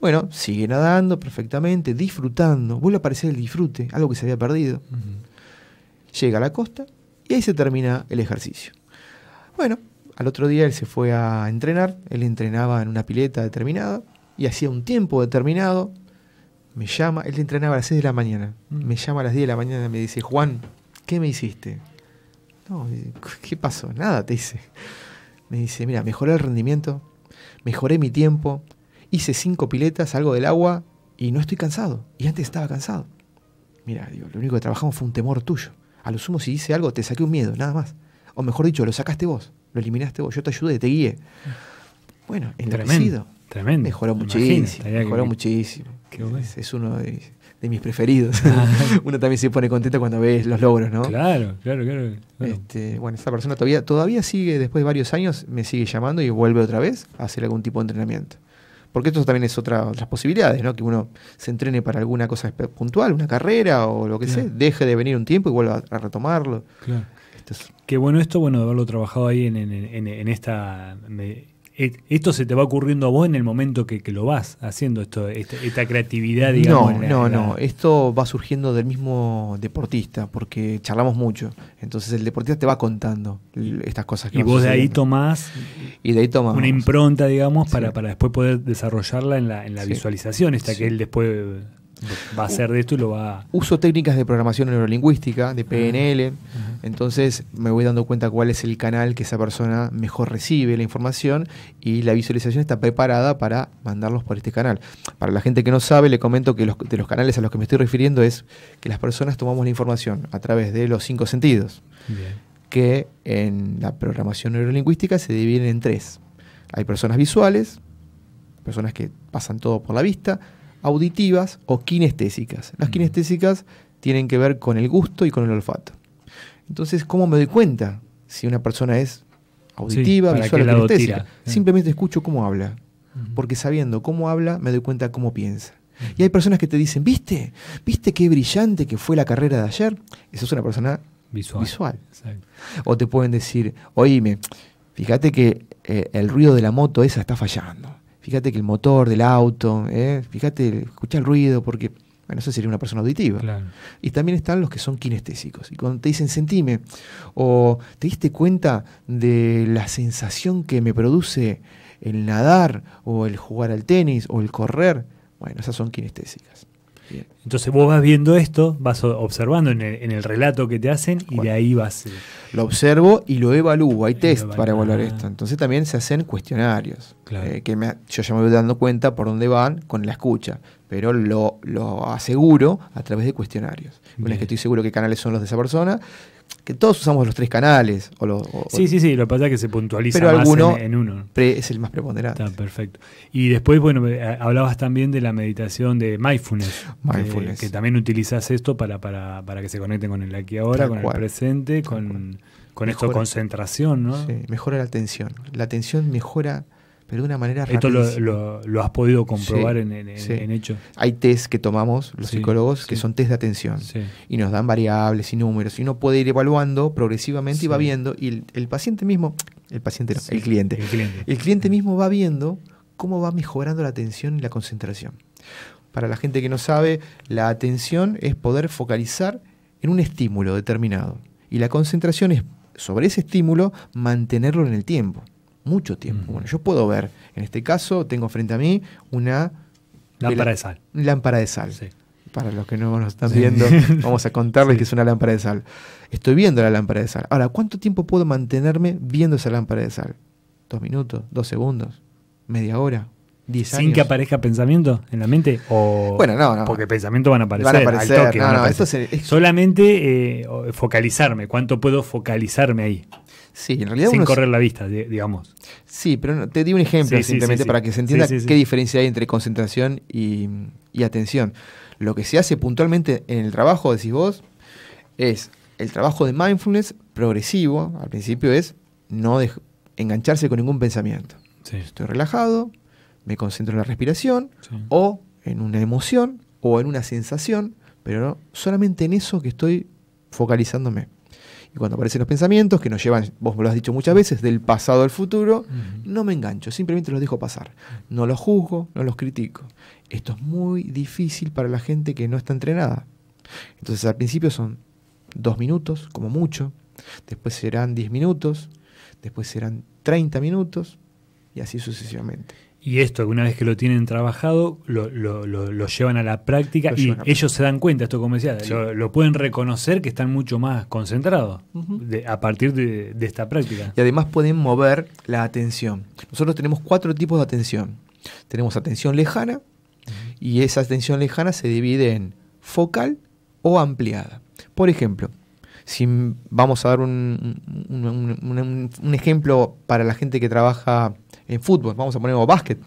Bueno, sigue nadando perfectamente, disfrutando. Vuelve a aparecer el disfrute, algo que se había perdido. Llega a la costa y ahí se termina el ejercicio. Bueno, al otro día él se fue a entrenar, él entrenaba en una pileta determinada y hacía un tiempo determinado, me llama, él entrenaba a las 6 de la mañana, mm. me llama a las 10 de la mañana y me dice, Juan, ¿qué me hiciste? No, ¿qué pasó? Nada, te dice. Me dice, mira, mejoré el rendimiento, mejoré mi tiempo, hice cinco piletas, salgo del agua y no estoy cansado. Y antes estaba cansado. Mira, lo único que trabajamos fue un temor tuyo. A lo sumo, si dice algo, te saqué un miedo, nada más. O mejor dicho, lo sacaste vos, lo eliminaste vos, yo te ayudé, te guié. Bueno, enloquecido. Tremendo. Mejoró muchísimo. mejoró muchísimo. es, uno de, mis preferidos. Ah. uno también se pone contento cuando ves los logros, ¿no? Claro, claro, claro. Este, bueno, esta persona todavía, todavía sigue, después de varios años, me sigue llamando y vuelve otra vez a hacer algún tipo de entrenamiento. Porque esto también es otra de las posibilidades, ¿no? Que uno se entrene para alguna cosa puntual, una carrera o lo que sea, deje de venir un tiempo y vuelva a retomarlo. Claro. Qué bueno esto, bueno, de haberlo trabajado ahí en, en, en, en esta eh, esto se te va ocurriendo a vos en el momento que, lo vas haciendo, esto, esta, creatividad, digamos. No, no, no. Esto va surgiendo del mismo deportista, porque charlamos mucho. Entonces el deportista te va contando estas cosas que Y vos de ahí tomás y de ahí una impronta, digamos, para, para después poder desarrollarla en la, en la visualización, esta que él después va a ser de esto y lo va a... Uso técnicas de programación neurolingüística, de PNL, entonces me voy dando cuenta cuál es el canal que esa persona mejor recibe la información y la visualización está preparada para mandarlos por este canal. Para la gente que no sabe, le comento que los, de los canales a los que me estoy refiriendo es que las personas tomamos la información a través de los cinco sentidos, que en la programación neurolingüística se dividen en tres. Hay personas visuales, personas que pasan todo por la vista, auditivas o kinestésicas. Las mm. kinestésicas tienen que ver con el gusto y con el olfato. Entonces, ¿cómo me doy cuenta si una persona es auditiva, visual o kinestésica? Simplemente escucho cómo habla, porque sabiendo cómo habla me doy cuenta cómo piensa. Y hay personas que te dicen, ¿viste? ¿Viste qué brillante que fue la carrera de ayer? Esa es una persona visual. O te pueden decir, oíme, fíjate que eh, el ruido de la moto esa está fallando fíjate que el motor del auto, ¿eh? fíjate, escucha el ruido, porque, bueno, eso sería una persona auditiva. Y también están los que son kinestésicos. Y cuando te dicen sentime, o te diste cuenta de la sensación que me produce el nadar, o el jugar al tenis, o el correr, bueno, esas son kinestésicas. Entonces vos vas viendo esto, vas observando en el, relato que te hacen y de ahí vas. Eh, lo observo y lo evalúo, hay test para evaluar ah. esto. Entonces también se hacen cuestionarios, eh, que yo ya me voy dando cuenta por dónde van con la escucha, pero lo, lo aseguro a través de cuestionarios. Una vez que estoy seguro qué canales son los de esa persona, que todos usamos los tres canales. O lo, sí, sí, sí, lo que pasa es que se puntualiza más en, en uno. es el más preponderante. Está perfecto. Y después, bueno, hablabas también de la meditación de mindfulness. Mindfulness. Que, también utilizas esto para, para, para, que se conecten con el aquí ahora, con el presente, con, con esto concentración, ¿no? mejora la atención. La atención mejora pero de una manera Esto lo, has podido comprobar en, en, hechos. Hay test que tomamos los psicólogos que son test de atención y nos dan variables y números y uno puede ir evaluando progresivamente y va viendo y el, paciente mismo, el paciente no, el cliente, el cliente, el cliente mismo va viendo cómo va mejorando la atención y la concentración. Para la gente que no sabe, la atención es poder focalizar en un estímulo determinado y la concentración es sobre ese estímulo mantenerlo en el tiempo mucho tiempo. Bueno, yo puedo ver, en este caso tengo frente a mí una... Lámpara de sal. Lámpara de sal. Para los que no nos están viendo, vamos a contarles que es una lámpara de sal. Estoy viendo la lámpara de sal. Ahora, ¿cuánto tiempo puedo mantenerme viendo esa lámpara de sal? ¿Dos minutos? ¿Dos segundos? ¿Media hora? ¿Diez ¿Sin que aparezca pensamiento en la mente? O bueno, no, no. Porque pensamientos van a aparecer. Van a Solamente eh, focalizarme. ¿Cuánto puedo focalizarme ahí? Sin correr la vista, digamos. Sí, pero te di un ejemplo simplemente para que se entienda qué diferencia hay entre concentración y, atención. Lo que se hace puntualmente en el trabajo, decís vos, es el trabajo de mindfulness progresivo, al principio es no engancharse con ningún pensamiento. Estoy relajado, me concentro en la respiración o en una emoción o en una sensación, pero solamente en eso que estoy focalizándome. Y cuando aparecen los pensamientos que nos llevan, vos me lo has dicho muchas veces, del pasado al futuro, no me engancho, simplemente los dejo pasar. No los juzgo, no los critico. Esto es muy difícil para la gente que no está entrenada. Entonces al principio son dos minutos, como mucho, después serán diez minutos, después serán treinta minutos y así sucesivamente. Y esto, una vez que lo tienen trabajado, lo, llevan a la práctica y ellos se dan cuenta, esto como decía, lo, pueden reconocer que están mucho más concentrados a partir de, esta práctica. Y además pueden mover la atención. Nosotros tenemos cuatro tipos de atención. Tenemos atención lejana, y esa atención lejana se divide en focal o ampliada. Por ejemplo, si vamos a dar un, ejemplo para la gente que trabaja en fútbol, vamos a poner básquet.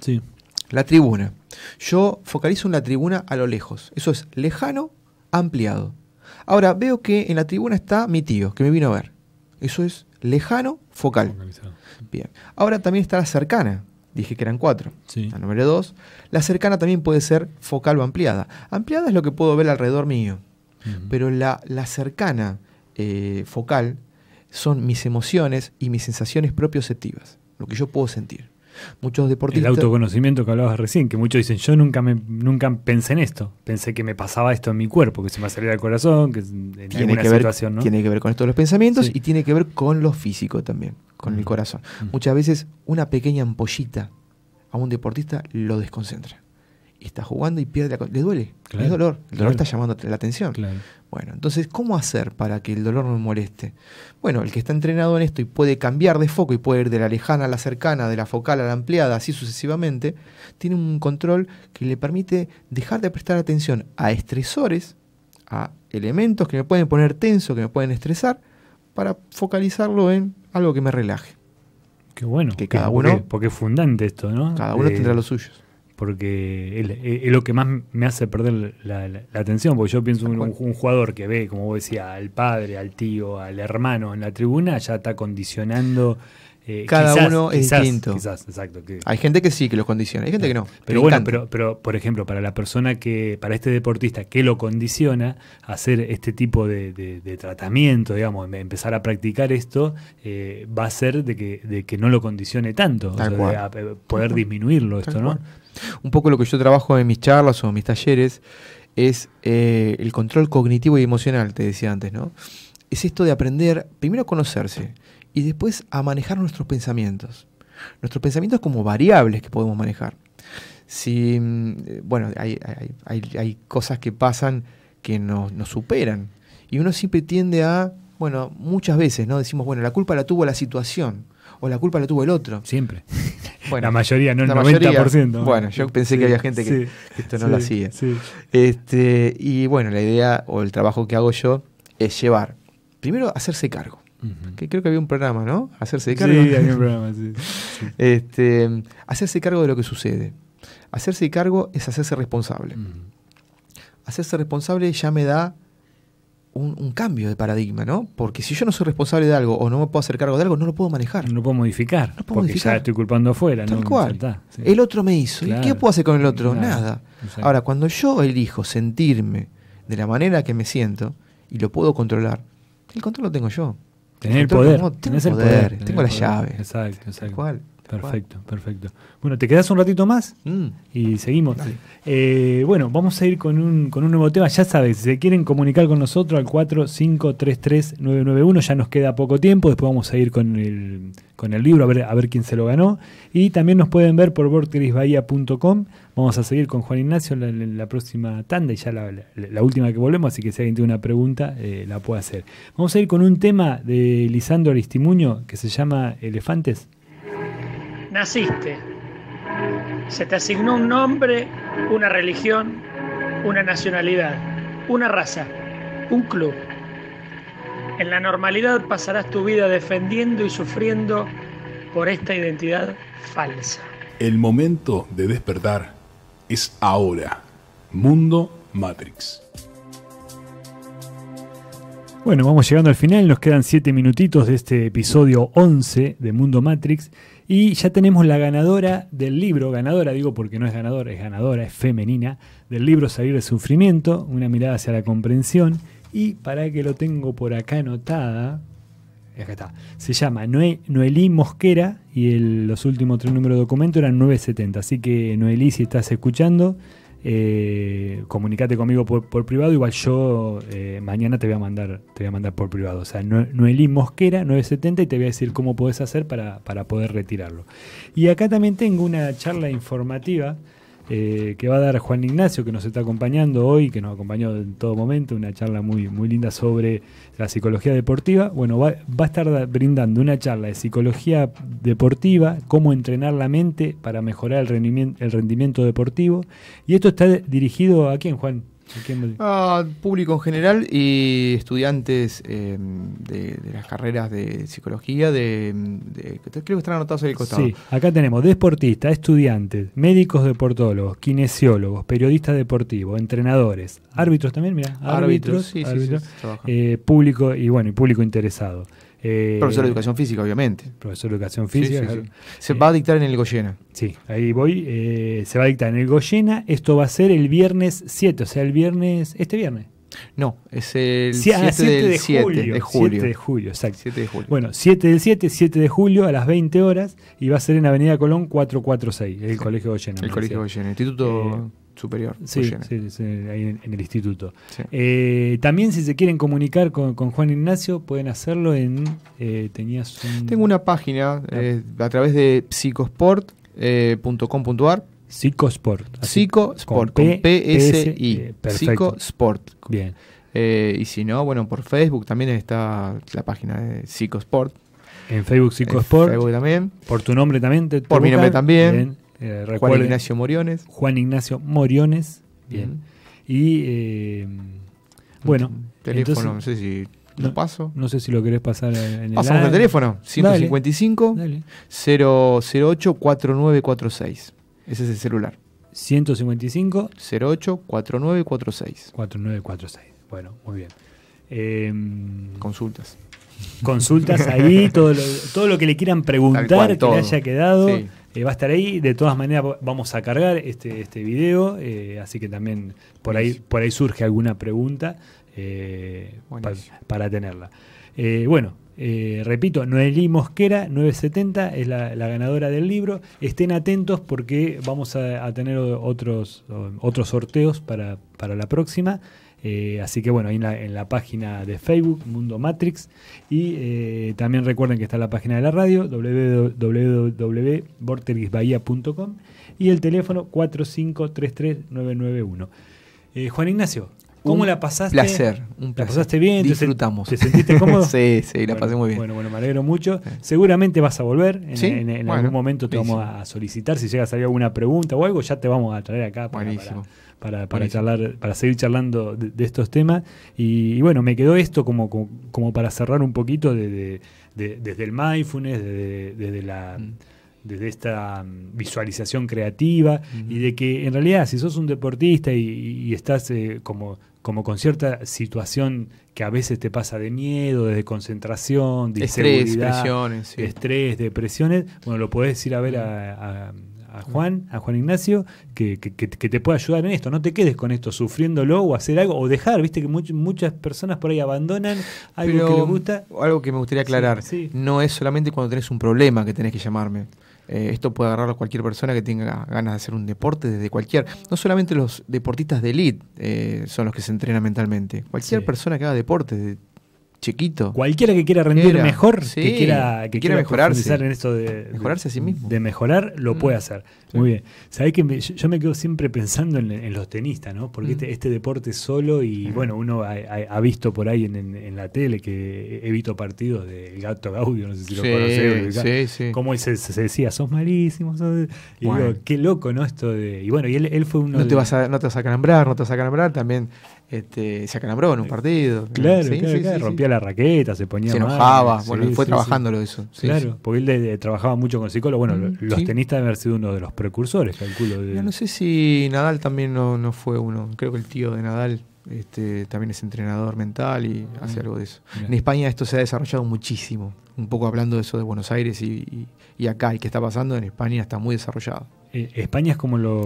La tribuna. Yo focalizo en la tribuna a lo lejos. Eso es lejano, ampliado. Ahora veo que en la tribuna está mi tío, que me vino a ver. Eso es lejano, focal. Bien. Ahora también está la cercana. Dije que eran cuatro. Sí. La número dos. La cercana también puede ser focal o ampliada. Ampliada es lo que puedo ver alrededor mío. Pero la, cercana eh, focal son mis emociones y mis sensaciones propioceptivas lo que yo puedo sentir. Muchos deportistas. El autoconocimiento que hablabas recién, que muchos dicen, yo nunca me nunca pensé en esto, pensé que me pasaba esto en mi cuerpo, que se me salía el corazón, que en tiene que ver, situación, Tiene que ver con esto de los pensamientos y tiene que ver con lo físico también, con mi el mm. corazón. Mm. Muchas veces una pequeña ampollita a un deportista lo desconcentra y está jugando y pierde la le duele, claro, es dolor, el dolor está llamando la atención. Bueno, entonces, ¿cómo hacer para que el dolor no me moleste? Bueno, el que está entrenado en esto y puede cambiar de foco y puede ir de la lejana a la cercana, de la focal a la ampliada, así sucesivamente, tiene un control que le permite dejar de prestar atención a estresores, a elementos que me pueden poner tenso, que me pueden estresar, para focalizarlo en algo que me relaje. Qué bueno. Que cada porque, es fundante esto, ¿no? Cada uno eh, tendrá los suyos porque es, lo que más me hace perder la, atención, porque yo pienso un, un, jugador que ve, como vos decías, al padre, al tío, al hermano en la tribuna, ya está condicionando. Eh, Cada uno es distinto. exacto. hay gente que sí que los condiciona, hay gente que no. Pero bueno, pero, pero por ejemplo, para la persona que, para este deportista que lo condiciona, hacer este tipo de, tratamiento, digamos, empezar a practicar esto, eh, va a ser de que, de que no lo condicione tanto, o eh, poder disminuirlo esto, ¿no? Un poco lo que yo trabajo en mis charlas o en mis talleres es eh, el control cognitivo y emocional, te decía antes, ¿no? Es esto de aprender primero a conocerse y después a manejar nuestros pensamientos. Nuestros pensamientos como variables que podemos manejar. Si, mm, eh, bueno, hay, cosas que pasan que nos, nos superan y uno siempre tiende a, bueno, muchas veces, ¿no? Decimos, bueno, la culpa la tuvo la situación o la culpa la tuvo el otro. Siempre. Bueno, la mayoría, no el 90%. bueno, yo pensé que había gente que, esto no lo hacía. Este, y bueno, la idea o el trabajo que hago yo es llevar, primero, hacerse cargo. Que creo que había un programa, ¿no? Hacerse cargo. Sí, había un programa, sí. Este, hacerse cargo de lo que sucede. Hacerse cargo es hacerse responsable. Hacerse responsable ya me da un, cambio de paradigma, ¿no? Porque si yo no soy responsable de algo o no me puedo hacer cargo de algo, no lo puedo manejar. No lo puedo modificar. No puedo porque modificar. estoy culpando afuera. Tal no, cual. El otro me hizo. ¿Y qué puedo hacer con el otro? Nada. Ahora, cuando yo elijo sentirme de la manera que me siento y lo puedo controlar, el control lo tengo yo. Tengo el poder. Tengo, el poder, Tengo la llave. Exacto, exacto. Tal cual. Perfecto, perfecto. Bueno, ¿te quedas un ratito más? Mm. Y seguimos. Eh, bueno, vamos a ir con un, con un nuevo tema. Ya sabes, si se quieren comunicar con nosotros al 4533991, ya nos queda poco tiempo. Después vamos a ir con el, con el libro a ver, a ver quién se lo ganó. Y también nos pueden ver por puntocom. Vamos a seguir con Juan Ignacio la, la, próxima tanda y ya la, última que volvemos. Así que si alguien tiene una pregunta, eh, la puede hacer. Vamos a ir con un tema de Lisandro Aristimuño que se llama Elefantes naciste. Se te asignó un nombre, una religión, una nacionalidad, una raza, un club. En la normalidad pasarás tu vida defendiendo y sufriendo por esta identidad falsa. El momento de despertar es ahora. Mundo Matrix. Bueno, vamos llegando al final, nos quedan siete minutitos de este episodio 11 de Mundo Matrix y ya tenemos la ganadora del libro, ganadora digo porque no es ganadora, es ganadora, es femenina, del libro Salir del Sufrimiento, una mirada hacia la comprensión. Y para que lo tengo por acá anotada, acá está, se llama Noelí Mosquera y los últimos tres números de documento eran 970. Así que Noelí, si estás escuchando, eh, comunicate conmigo por, privado, igual yo eh, mañana te voy a mandar, te voy a mandar por privado. O sea, no Noelín Mosquera 970 y te voy a decir cómo puedes hacer para, para poder retirarlo. Y acá también tengo una charla informativa eh, que va a dar Juan Ignacio, que nos está acompañando hoy, que nos acompañó en todo momento, una charla muy, muy linda sobre la psicología deportiva. Bueno, va, a estar brindando una charla de psicología deportiva, cómo entrenar la mente para mejorar el rendimiento, el rendimiento deportivo. Y esto está dirigido a quién, Juan? Ah, público en general y estudiantes eh, de, las carreras de psicología, de, creo que están anotados ahí al costado. Sí, acá tenemos deportistas, estudiantes, médicos deportólogos, kinesiólogos, periodistas deportivos, entrenadores, árbitros también, mira, árbitros, eh, público y bueno, y público interesado. Eh, profesor de educación física, obviamente. Profesor de educación física. Se va a dictar en el Goyena. Sí, ahí voy. Eh, se va a dictar en el Goyena. Esto va a ser el viernes 7, o sea, el viernes, este viernes. No, es el 7, ah, de, julio, de julio. 7 de julio, exacto. 7 de julio. Bueno, 7 del 7, 7 de julio a las 20 horas y va a ser en Avenida Colón 446, el Colegio Goyena. El Colegio Goyena, Instituto eh, superior. Pues sí, ahí en, el instituto. Eh, también si se quieren comunicar con, Juan Ignacio, pueden hacerlo en... Eh, tenías un... Tengo una página ah. eh, a través de psicosport.com.ar. psicosport. Eh, psicosport, con, P-S-I. psicosport. Bien. y si no, bueno, por Facebook también está la página de psicosport. En Facebook psicosport. también. Por tu nombre también. por mi nombre también. Bien. Eh, Juan Ignacio Moriones. Juan Ignacio Moriones. Bien. Y eh, bueno. Teléfono, no sé si lo paso. No sé si lo querés pasar en el. Pasamos el teléfono: 155 008 4946. Ese es el celular. 155 08 4946. 4946. Bueno, muy bien. Em, consultas. Consultas ahí, todo lo, que le quieran preguntar, que le haya quedado. Eh, va a estar ahí. De todas maneras, vamos a cargar este, este video, eh, así que también por ahí, por ahí surge alguna pregunta eh, para tenerla. bueno, repito, Noelí Mosquera, 970, es la, ganadora del libro. Estén atentos porque vamos a, tener otros, otros sorteos para, para la próxima. Eh, así que bueno, ahí en la, página de Facebook, Mundo Matrix. Y eh, también recuerden que está la página de la radio, www.vorterixbahía.com y el teléfono 4533991 eh, Juan Ignacio, ¿Cómo la pasaste? un placer. ¿La pasaste bien? Disfrutamos. ¿Te, sentiste cómodo? sí, sí, la pasé muy bien. Bueno, bueno, me alegro mucho. Seguramente vas a volver. En, en, algún momento te vamos a solicitar. Si llegas a salir alguna pregunta o algo, ya te vamos a traer acá para, para, charlar, para seguir charlando de, estos temas. Y, bueno, me quedó esto como, como, para cerrar un poquito de, desde el mindfulness, desde la. Mm. desde esta mm, visualización creativa y de que en realidad si sos un deportista y, estás eh, como como con cierta situación que a veces te pasa de miedo, de concentración, de estrés, inseguridad, estrés, depresiones, bueno, lo podés ir a ver a, Juan, a Juan Ignacio, que, te puede ayudar en esto. No te quedes con esto sufriéndolo o hacer algo, o dejar, viste que muchas personas por ahí abandonan algo que les gusta. Algo que me gustaría aclarar, no es solamente cuando tenés un problema que tenés que llamarme. Eh, esto puede agarrarlo a cualquier persona que tenga ganas de hacer un deporte desde cualquier. No solamente los deportistas de elite eh, son los que se entrenan mentalmente. Cualquier persona que haga deporte, chiquito. Cualquiera que quiera rendir mejor, que quiera, que quiera, en esto de mejorarse a sí mismo. De mejorar, lo mm. puede hacer. Muy bien. Sabés que yo me quedo siempre pensando en, los tenistas, ¿no? Porque mm. este, este, deporte solo y bueno, uno ha, visto por ahí en, la tele que evito partidos del gato Gaudio, no sé si lo conoces. Como se, se, decía, sos malísimo. Y digo, qué loco, ¿no? Esto de. Y bueno, y él, fue uno. te, de... vas a, no te vas a calambrar, no te vas a calambrar. También este, se acalambró en un partido. Claro, ¿sí? rompía la raqueta, se ponía. Se enojaba, fue trabajándolo eso. claro, porque él trabajaba mucho con psicólogo. Bueno, mm, los tenistas deben haber sido uno de los precursores, calculo. No, sé si Nadal también no, fue uno. Creo que el tío de Nadal este, también es entrenador mental y ah, hace algo de eso. En España esto se ha desarrollado muchísimo. Un poco hablando de eso de Buenos Aires y, acá, y qué está pasando, en España está muy desarrollado. Eh, España es como lo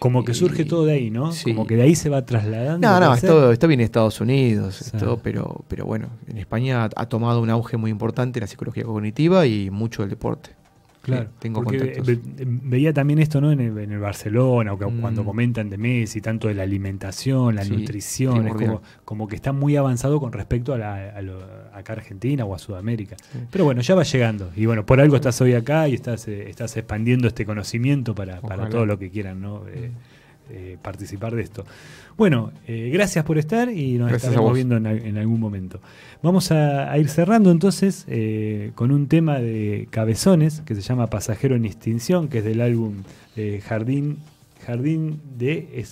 como que surge todo de ahí, ¿no? Como que de ahí se va trasladando. No, no, esto, viene de Estados Unidos, pero, pero bueno, en España ha, ha tomado un auge muy importante la psicología cognitiva y mucho el deporte. Claro, eh, tengo veía también esto ¿no? en, el, Barcelona, o mm. cuando comentan de Messi, tanto de la alimentación, la nutrición, como, que está muy avanzado con respecto a, acá Argentina o a Sudamérica. Pero bueno, ya va llegando. Y bueno, por algo estás hoy acá y estás, eh, estás expandiendo este conocimiento para, para todo lo que quieran. ¿no? Eh, mm. Eh, participar de esto. Bueno, eh, gracias por estar y nos estamos viendo en, algún momento. Vamos a, ir cerrando entonces eh, con un tema de Cabezones que se llama Pasajero en Extinción, que es del álbum Jardín, Jardín de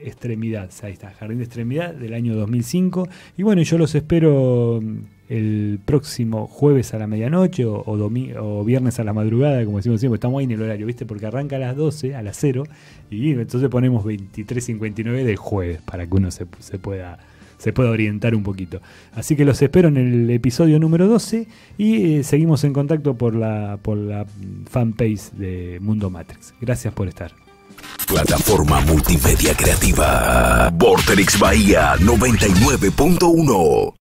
Extremidad. ahí está, Jardín de Extremidad del año 2005. Y bueno, yo los espero mm, el próximo jueves a la medianoche o, o, viernes a la madrugada, como decimos siempre, estamos ahí en el horario, ¿viste? Porque arranca a las 12, a las 0, y entonces ponemos 23.59 de jueves para que uno se, pueda se orientar un poquito. Así que los espero en el episodio número 12 y eh, seguimos en contacto por la, por la fanpage de Mundo Matrix. Gracias por estar. Plataforma multimedia creativa. Vortex Bahía 99.1